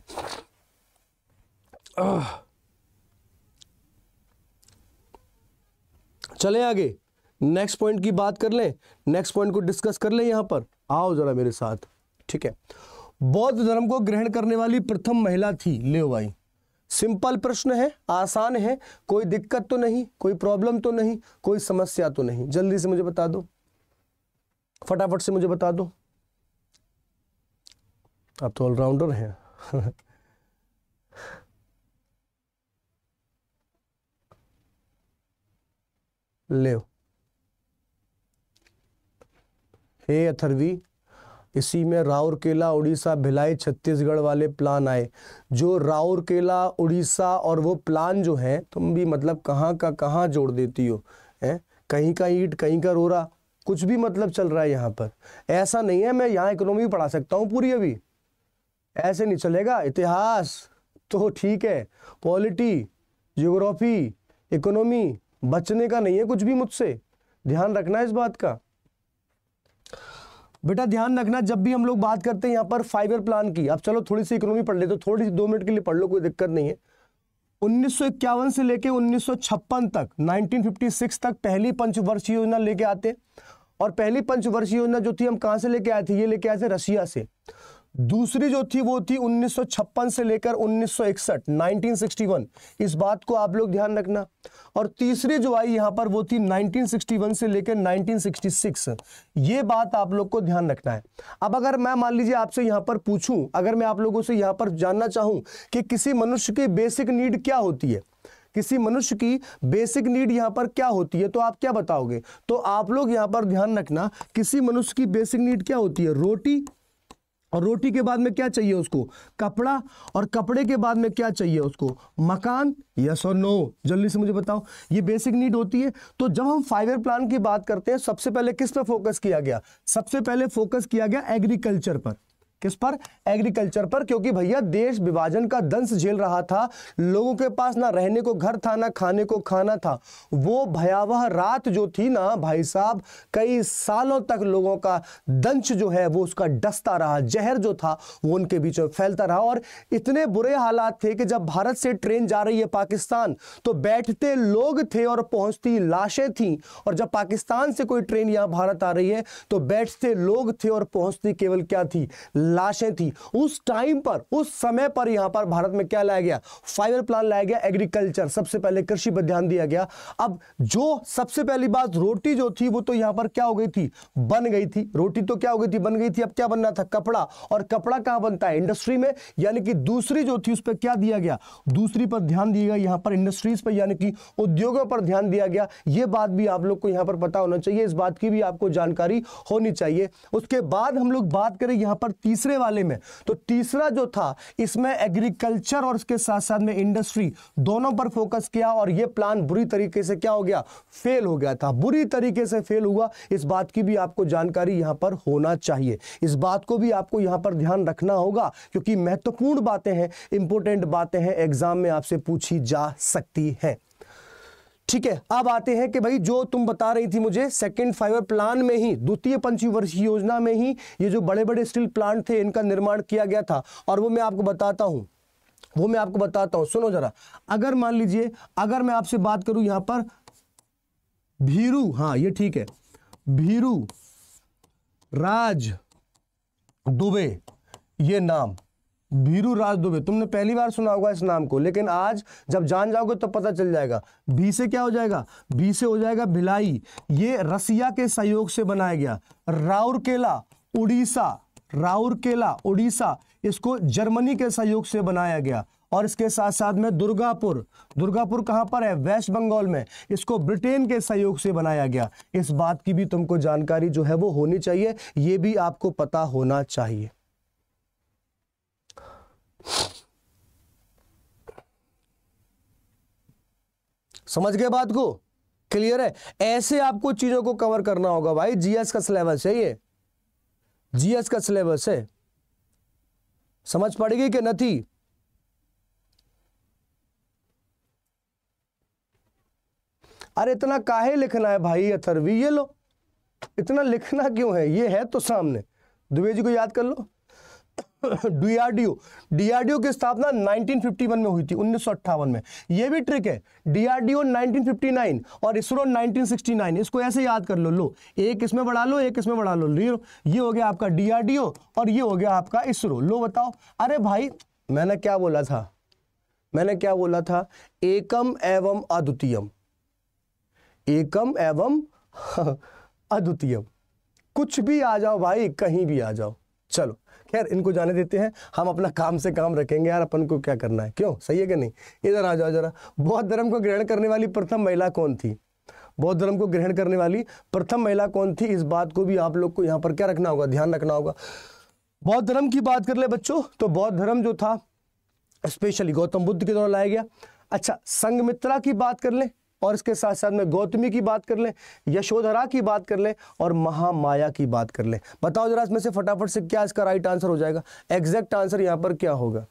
चले आगे नेक्स्ट पॉइंट की बात कर लें नेक्स्ट पॉइंट को डिस्कस कर लें यहां पर आओ जरा मेरे साथ ठीक है बौद्ध धर्म को ग्रहण करने वाली प्रथम महिला थी लेवाई सिंपल प्रश्न है आसान है कोई दिक्कत तो नहीं कोई प्रॉब्लम तो नहीं कोई समस्या तो नहीं जल्दी से मुझे बता दो फटाफट से मुझे बता दो आप तो ऑलराउंडर हैं ले हे अथर्वी इसी में राउरकेला उड़ीसा भिलाई छत्तीसगढ़ वाले प्लान आए जो राउरकेला उड़ीसा और वो प्लान जो है तुम भी मतलब कहाँ का कहाँ जोड़ देती हो हैं कहीं का ईट कहीं का रोरा कुछ भी मतलब चल रहा है यहाँ पर ऐसा नहीं है मैं यहाँ इकोनॉमी पढ़ा सकता हूँ पूरी अभी ऐसे नहीं चलेगा इतिहास तो ठीक है पॉलिटी जियोग्राफी इकोनॉमी बचने का नहीं है कुछ भी मुझसे ध्यान रखना इस बात का बेटा ध्यान रखना जब भी हम लोग बात करते हैं यहाँ पर फाइव ईयर प्लान की अब चलो थोड़ी सी इकोनॉमी पढ़ लेते हो थोड़ी सी दो मिनट के लिए पढ़ लो कोई दिक्कत नहीं है उन्नीस से लेके उन्नीस तक 1956 तक पहली पंचवर्षीय योजना लेके आते और पहली पंचवर्षीय योजना जो थी हम कहाँ से लेके आए थे ये लेके आए थे रशिया से दूसरी जो थी वो थी 1956 से लेकर 1961 1961 इस बात को आप लोग ध्यान रखना और तीसरी जो आई यहां पर वो थी 1961 से लेकर 1966 ये बात आप लोग को ध्यान रखना है अब अगर मैं मान लीजिए आपसे यहां पर पूछूं अगर मैं आप लोगों से यहां पर जानना चाहूं कि किसी मनुष्य की बेसिक नीड क्या होती है किसी मनुष्य की बेसिक नीड यहां पर क्या होती है तो आप क्या बताओगे तो आप लोग यहां पर ध्यान रखना किसी मनुष्य की बेसिक नीड क्या होती है रोटी और रोटी के बाद में क्या चाहिए उसको कपड़ा और कपड़े के बाद में क्या चाहिए उसको मकान यस और नो जल्दी से मुझे बताओ ये बेसिक नीड होती है तो जब हम फाइबर प्लान की बात करते हैं सबसे पहले किस पर फोकस किया गया सबसे पहले फोकस किया गया एग्रीकल्चर पर किस पर एग्रीकल्चर पर क्योंकि भैया देश विभाजन का दंश झेल रहा था लोगों के पास ना रहने को घर था ना खाने को खाना था वो भयावह रात जो थी ना भाई साहब कई सालों तक लोगों का दंश जो है वो उसका डसता रहा जहर जो था वो उनके बीच में फैलता रहा और इतने बुरे हालात थे कि जब भारत से ट्रेन जा रही है पाकिस्तान तो बैठते लोग थे और पहुंचती लाशें थी और जब पाकिस्तान से कोई ट्रेन यहाँ भारत आ रही है तो बैठते लोग थे और पहुंचती केवल क्या थी लाशें थी उस टाइम पर उस समय पर यहां पर भारत में क्या लाया गया फाइबर प्लान लाया गया एग्रीकल्चर सबसे पहले कृषि पर ध्यान दिया गया अब जो सबसे पहली बात रोटी जो थी वो तो यहां पर क्या हो गई थी बन गई थी रोटी तो क्या हो गई थी बन गई थी अब क्या बनना था कपड़ा और कपड़ा कहां बनता है इंडस्ट्री में यानी कि दूसरी जो थी उस पर क्या दिया गया दूसरी पर ध्यान दिया गया यहां पर इंडस्ट्रीज पर यानी कि उद्योगों पर ध्यान दिया गया यह बात भी आप लोग को यहां पर पता होना चाहिए इस बात की भी आपको जानकारी होनी चाहिए उसके बाद हम लोग बात करें यहां पर तीस तीसरे वाले में तो तीसरा जो था इसमें एग्रीकल्चर और इसके साथ साथ में इंडस्ट्री दोनों पर फोकस किया और ये प्लान बुरी तरीके से क्या हो गया फेल हो गया था बुरी तरीके से फेल हुआ इस बात की भी आपको जानकारी यहां पर होना चाहिए इस बात को भी आपको यहां पर ध्यान रखना होगा क्योंकि महत्वपूर्ण बातें हैं इंपोर्टेंट बातें हैं एग्जाम में आपसे पूछी जा सकती है ठीक है अब आते हैं कि भाई जो तुम बता रही थी मुझे सेकंड फाइबर प्लान में ही द्वितीय पंचवर्षीय योजना में ही ये जो बड़े बड़े स्टील प्लांट थे इनका निर्माण किया गया था और वो मैं आपको बताता हूं वो मैं आपको बताता हूं सुनो जरा अगर मान लीजिए अगर मैं आपसे बात करूं यहां पर भीरू हाँ ये ठीक है भीरू राज दुबे ये नाम भीरू राज दुबे तुमने पहली बार सुना होगा इस नाम को लेकिन आज जब जान जाओगे तो पता चल जाएगा बी से क्या हो जाएगा बी से हो जाएगा भिलाई ये रसिया के सहयोग से बनाया गया राउरकेला उड़ीसा राउरकेला उड़ीसा इसको जर्मनी के सहयोग से बनाया गया और इसके साथ साथ में दुर्गापुर दुर्गापुर कहाँ पर है वेस्ट बंगाल में इसको ब्रिटेन के सहयोग से बनाया गया इस बात की भी तुमको जानकारी जो है वो होनी चाहिए ये भी आपको पता होना चाहिए समझ गए बात को क्लियर है ऐसे आपको चीजों को कवर करना होगा भाई जीएस का सिलेबस है ये जीएस का सिलेबस है समझ पड़ेगी कि नहीं अरे इतना काहे लिखना है भाई अथर्वी ये लो इतना लिखना क्यों है ये है तो सामने दुबे जी को याद कर लो डीआरडीओ डीआरडीओ की स्थापना 1951 में हुई थी उन्नीस में यह भी ट्रिक है डीआरडीओ 1959 और इसरो 1969 इसको ऐसे याद कर लो लो एक इसमें बढ़ा लो एक इसमें बढ़ा लो ये हो गया आपका डीआरडीओ और ये हो गया आपका इसरो लो बताओ अरे भाई मैंने क्या बोला था मैंने क्या बोला था एकम एवं अद्वितीयम एकम एवं अद्वितीयम कुछ भी आ जाओ भाई कहीं भी आ जाओ चलो खैर इनको जाने देते हैं हम अपना काम से काम रखेंगे यार अपन को क्या करना है क्यों सही है कि नहीं इधर आ जाओ जरा बौद्ध धर्म को ग्रहण करने वाली प्रथम महिला कौन थी बौद्ध धर्म को ग्रहण करने वाली प्रथम महिला कौन थी इस बात को भी आप लोग को यहाँ पर क्या रखना होगा ध्यान रखना होगा बौद्ध धर्म की बात कर ले बच्चों तो बौद्ध धर्म जो था स्पेशली गौतम बुद्ध के द्वारा लाया गया अच्छा संगमित्रा की बात कर ले और इसके साथ साथ में गौतमी की बात कर लें यशोधरा की बात कर लें और महामाया की बात कर लें बताओ जरा इसमें से फटाफट से क्या इसका राइट आंसर हो जाएगा एग्जैक्ट आंसर यहाँ पर क्या होगा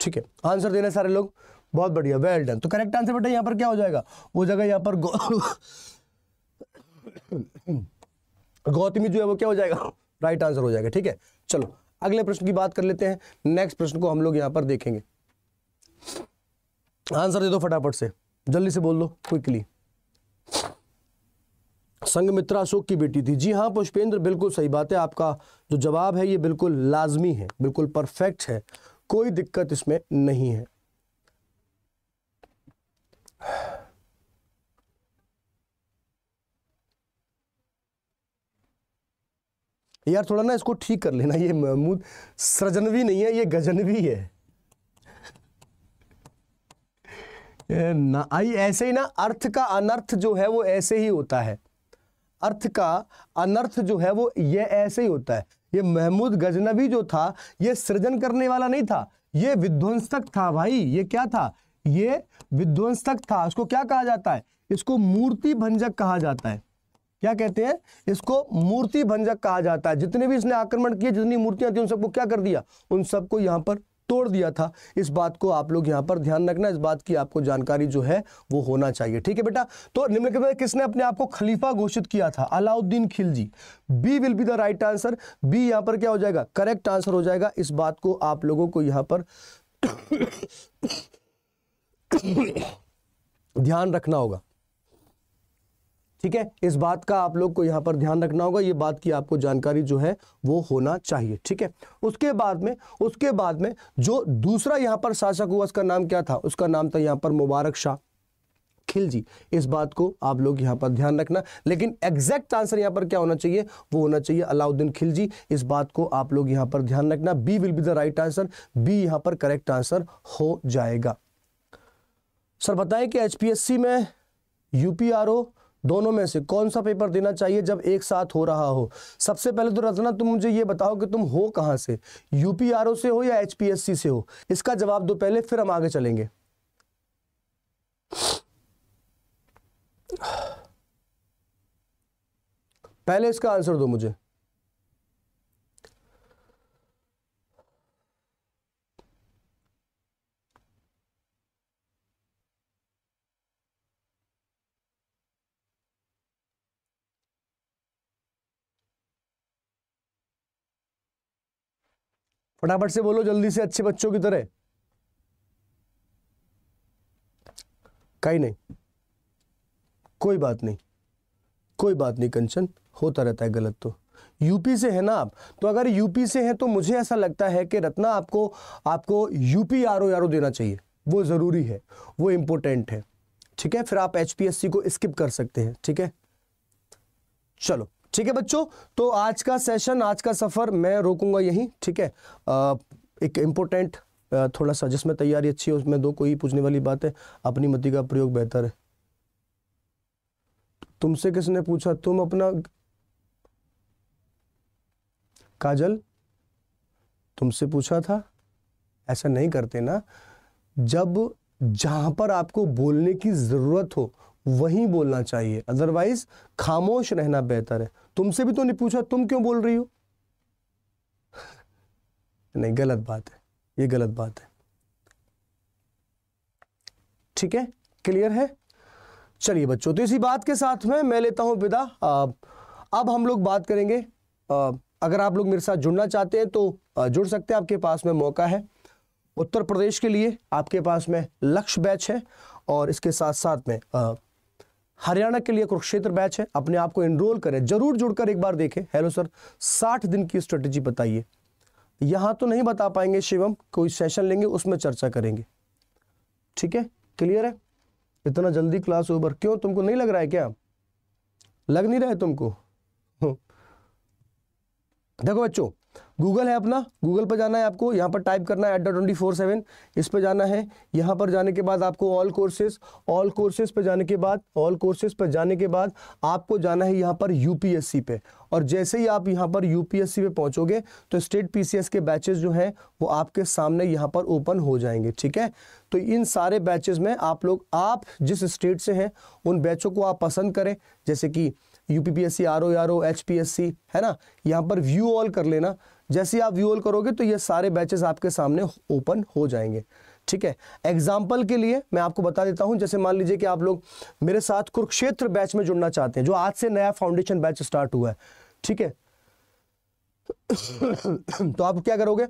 ठीक है आंसर देना सारे लोग बहुत बढ़िया वेल डन तो करेक्ट आंसर बेटा यहाँ पर क्या हो जाएगा वो जगह यहाँ पर गौतमी जो है वो क्या हो जाएगा राइट आंसर हो जाएगा ठीक है चलो अगले प्रश्न की बात कर लेते हैं नेक्स्ट प्रश्न को हम लोग यहाँ पर देखेंगे आंसर दे दो फटाफट से जल्दी से बोल दो क्विकली संगमित्रा अशोक की बेटी थी जी हाँ पुष्पेंद्र बिल्कुल सही बात है आपका जो जवाब है ये बिल्कुल लाजमी है बिल्कुल परफेक्ट है कोई दिक्कत इसमें नहीं है यार थोड़ा ना इसको ठीक कर लेना ये महमूद सृजनवी नहीं है ये गजनवी है ना आई ऐसे ही ना अर्थ का अनर्थ जो है वो ऐसे ही होता है अर्थ का अनर्थ जो है वो ये ऐसे ही होता है ये महमूद गजनबी जो था ये सृजन करने वाला नहीं था ये विध्वंसक था भाई ये क्या था ये विध्वंसक था इसको क्या कहा जाता है इसको मूर्ति भंजक कहा जाता है क्या कहते हैं इसको मूर्ति भंजक कहा जाता है जितने भी इसने आक्रमण किए जितनी मूर्तियां थी उन सबको क्या कर दिया उन सबको यहां पर तोड़ दिया था इस बात को आप लोग यहां पर ध्यान रखना इस बात की आपको जानकारी जो है वो होना चाहिए ठीक है बेटा तो निम्नलिखित में किसने अपने आप को खलीफा घोषित किया था Alauddin Khilji B will be the right answer B यहां पर क्या हो जाएगा करेक्ट आंसर हो जाएगा इस बात को आप लोगों को यहां पर ध्यान रखना होगा ठीक है इस बात का आप लोग को यहाँ पर ध्यान रखना होगा ये बात की आपको जानकारी जो है वो होना चाहिए ठीक है उसके बाद में उसके बाद में जो दूसरा यहाँ पर शासक हुआ उसका नाम क्या था उसका नाम था यहाँ पर मुबारक शाह खिलजी इस बात को आप लोग यहां पर ध्यान रखना लेकिन एग्जैक्ट आंसर यहां पर क्या होना चाहिए वो होना चाहिए अलाउद्दीन खिलजी इस बात को आप लोग यहां पर ध्यान रखना B will be the right answer B यहां पर करेक्ट आंसर हो जाएगा सर बताएं कि एचपीएससी में यूपीआरओ दोनों में से कौन सा पेपर देना चाहिए जब एक साथ हो रहा हो सबसे पहले तो रचना तुम मुझे ये बताओ कि तुम हो कहाँ से यूपीआरओ से हो या एचपीएससी से हो इसका जवाब दो पहले फिर हम आगे चलेंगे पहले इसका आंसर दो मुझे फटाफट से बोलो जल्दी से अच्छे बच्चों की तरह कहीं नहीं कोई बात नहीं कोई बात नहीं कंचन होता रहता है गलत तो यूपी से है ना आप तो अगर यूपी से हैं तो मुझे ऐसा लगता है कि रत्ना आपको आपको UP R O R O देना चाहिए वो ज़रूरी है वो इंपॉर्टेंट है ठीक है फिर आप एचपीएससी को स्किप कर सकते हैं ठीक है चलो ठीक है बच्चों तो आज का सेशन आज का सफ़र मैं रोकूंगा यहीं ठीक है एक इम्पोर्टेंट थोड़ा सा जिसमें तैयारी अच्छी है उसमें दो कोई पूछने वाली बात है अपनी मति का प्रयोग बेहतर है तुमसे किसने पूछा तुम अपना काजल तुमसे पूछा था ऐसा नहीं करते ना जब जहां पर आपको बोलने की जरूरत हो वहीं बोलना चाहिए अदरवाइज खामोश रहना बेहतर है तुमसे भी तो नहीं पूछा तुम क्यों बोल रही हो नहीं गलत बात है ये गलत बात है ठीक है क्लियर है चलिए बच्चों तो इसी बात के साथ में मैं लेता हूं विदा अब हम लोग बात करेंगे आ, अगर आप लोग मेरे साथ जुड़ना चाहते हैं तो जुड़ सकते हैं आपके पास में मौका है उत्तर प्रदेश के लिए आपके पास में लक्ष्य बैच है और इसके साथ साथ में आ, हरियाणा के लिए कुरुक्षेत्र बैच है अपने आप को एनरोल करें जरूर जुड़कर एक बार देखें हेलो सर साठ दिन की स्ट्रेटेजी बताइए यहां तो नहीं बता पाएंगे शिवम कोई सेशन लेंगे उसमें चर्चा करेंगे ठीक है क्लियर है इतना जल्दी क्लास ओवर क्यों तुमको नहीं लग रहा है क्या लग नहीं रहा है तुमको देखो बच्चों गूगल है अपना गूगल पर जाना है आपको यहाँ पर टाइप करना है at the twenty four seven इस पर जाना है यहाँ पर जाने के बाद आपको ऑल कोर्सेज ऑल कोर्सेज पर जाने के बाद ऑल कोर्सेज पर जाने के बाद आपको जाना है यहाँ पर यूपीएससी पे और जैसे ही आप यहाँ पर यूपीएससी पे पहुँचोगे तो स्टेट पीसीएस के बैचेज जो हैं वो आपके सामने यहाँ पर ओपन हो जाएंगे ठीक है तो इन सारे बैचेज में आप लोग आप जिस स्टेट से हैं उन बैचों को आप पसंद करें जैसे कि U P P S C R O R O H P S C है ना यहाँ पर व्यू ऑल कर लेना जैसे ही आप व्यू ऑल करोगे तो ये सारे बैचेस आपके सामने ओपन हो जाएंगे ठीक है एग्जाम्पल के लिए मैं आपको बता देता हूं जैसे मान लीजिए कि आप लोग मेरे साथ कुरुक्षेत्र बैच में जुड़ना चाहते हैं जो आज से नया फाउंडेशन बैच स्टार्ट हुआ है ठीक है तो आप क्या करोगे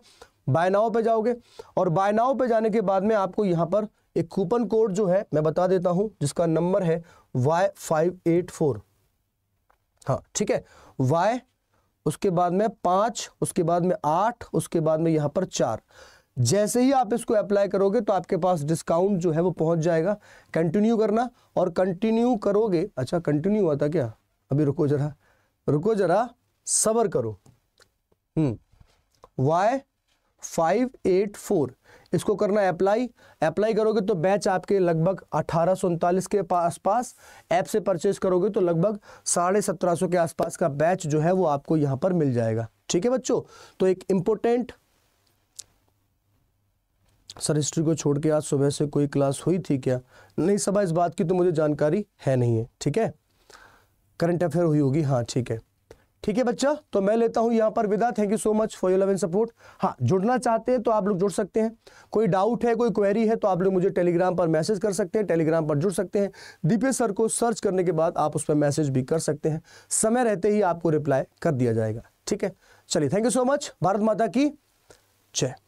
बाय नाव पे जाओगे और बाय नाव पे जाने के बाद में आपको यहाँ पर एक कूपन कोड जो है मैं बता देता हूं जिसका नंबर है वाई फाइव एट फोर हाँ ठीक है वाई उसके बाद में पांच उसके बाद में आठ उसके बाद में यहां पर चार जैसे ही आप इसको अप्लाई करोगे तो आपके पास डिस्काउंट जो है वो पहुंच जाएगा कंटिन्यू करना और कंटिन्यू करोगे अच्छा कंटिन्यू हुआ था क्या अभी रुको जरा रुको जरा सबर करो हम्म वाई फाइव एट फोर इसको करना है अप्लाई अप्लाई करोगे तो बैच आपके लगभग अठारह के आसपास ऐप से परचेज करोगे तो लगभग साढ़े सत्रह के आसपास का बैच जो है वो आपको यहां पर मिल जाएगा ठीक है बच्चों तो एक इंपोर्टेंट सर हिस्ट्री को छोड़ के आज सुबह से कोई क्लास हुई थी क्या नहीं सभा इस बात की तो मुझे जानकारी है नहीं है ठीक है करंट अफेयर हुई होगी हाँ ठीक है ठीक है बच्चा तो मैं लेता हूं यहां पर विदा thank you so much for your love and support हाँ जुड़ना चाहते हैं तो आप लोग जुड़ सकते हैं कोई डाउट है कोई क्वेरी है तो आप लोग मुझे टेलीग्राम पर मैसेज कर सकते हैं टेलीग्राम पर जुड़ सकते हैं दीपे सर को सर्च करने के बाद आप उस पर मैसेज भी कर सकते हैं समय रहते ही आपको रिप्लाई कर दिया जाएगा ठीक है चलिए thank you so much Bharat Mata की जय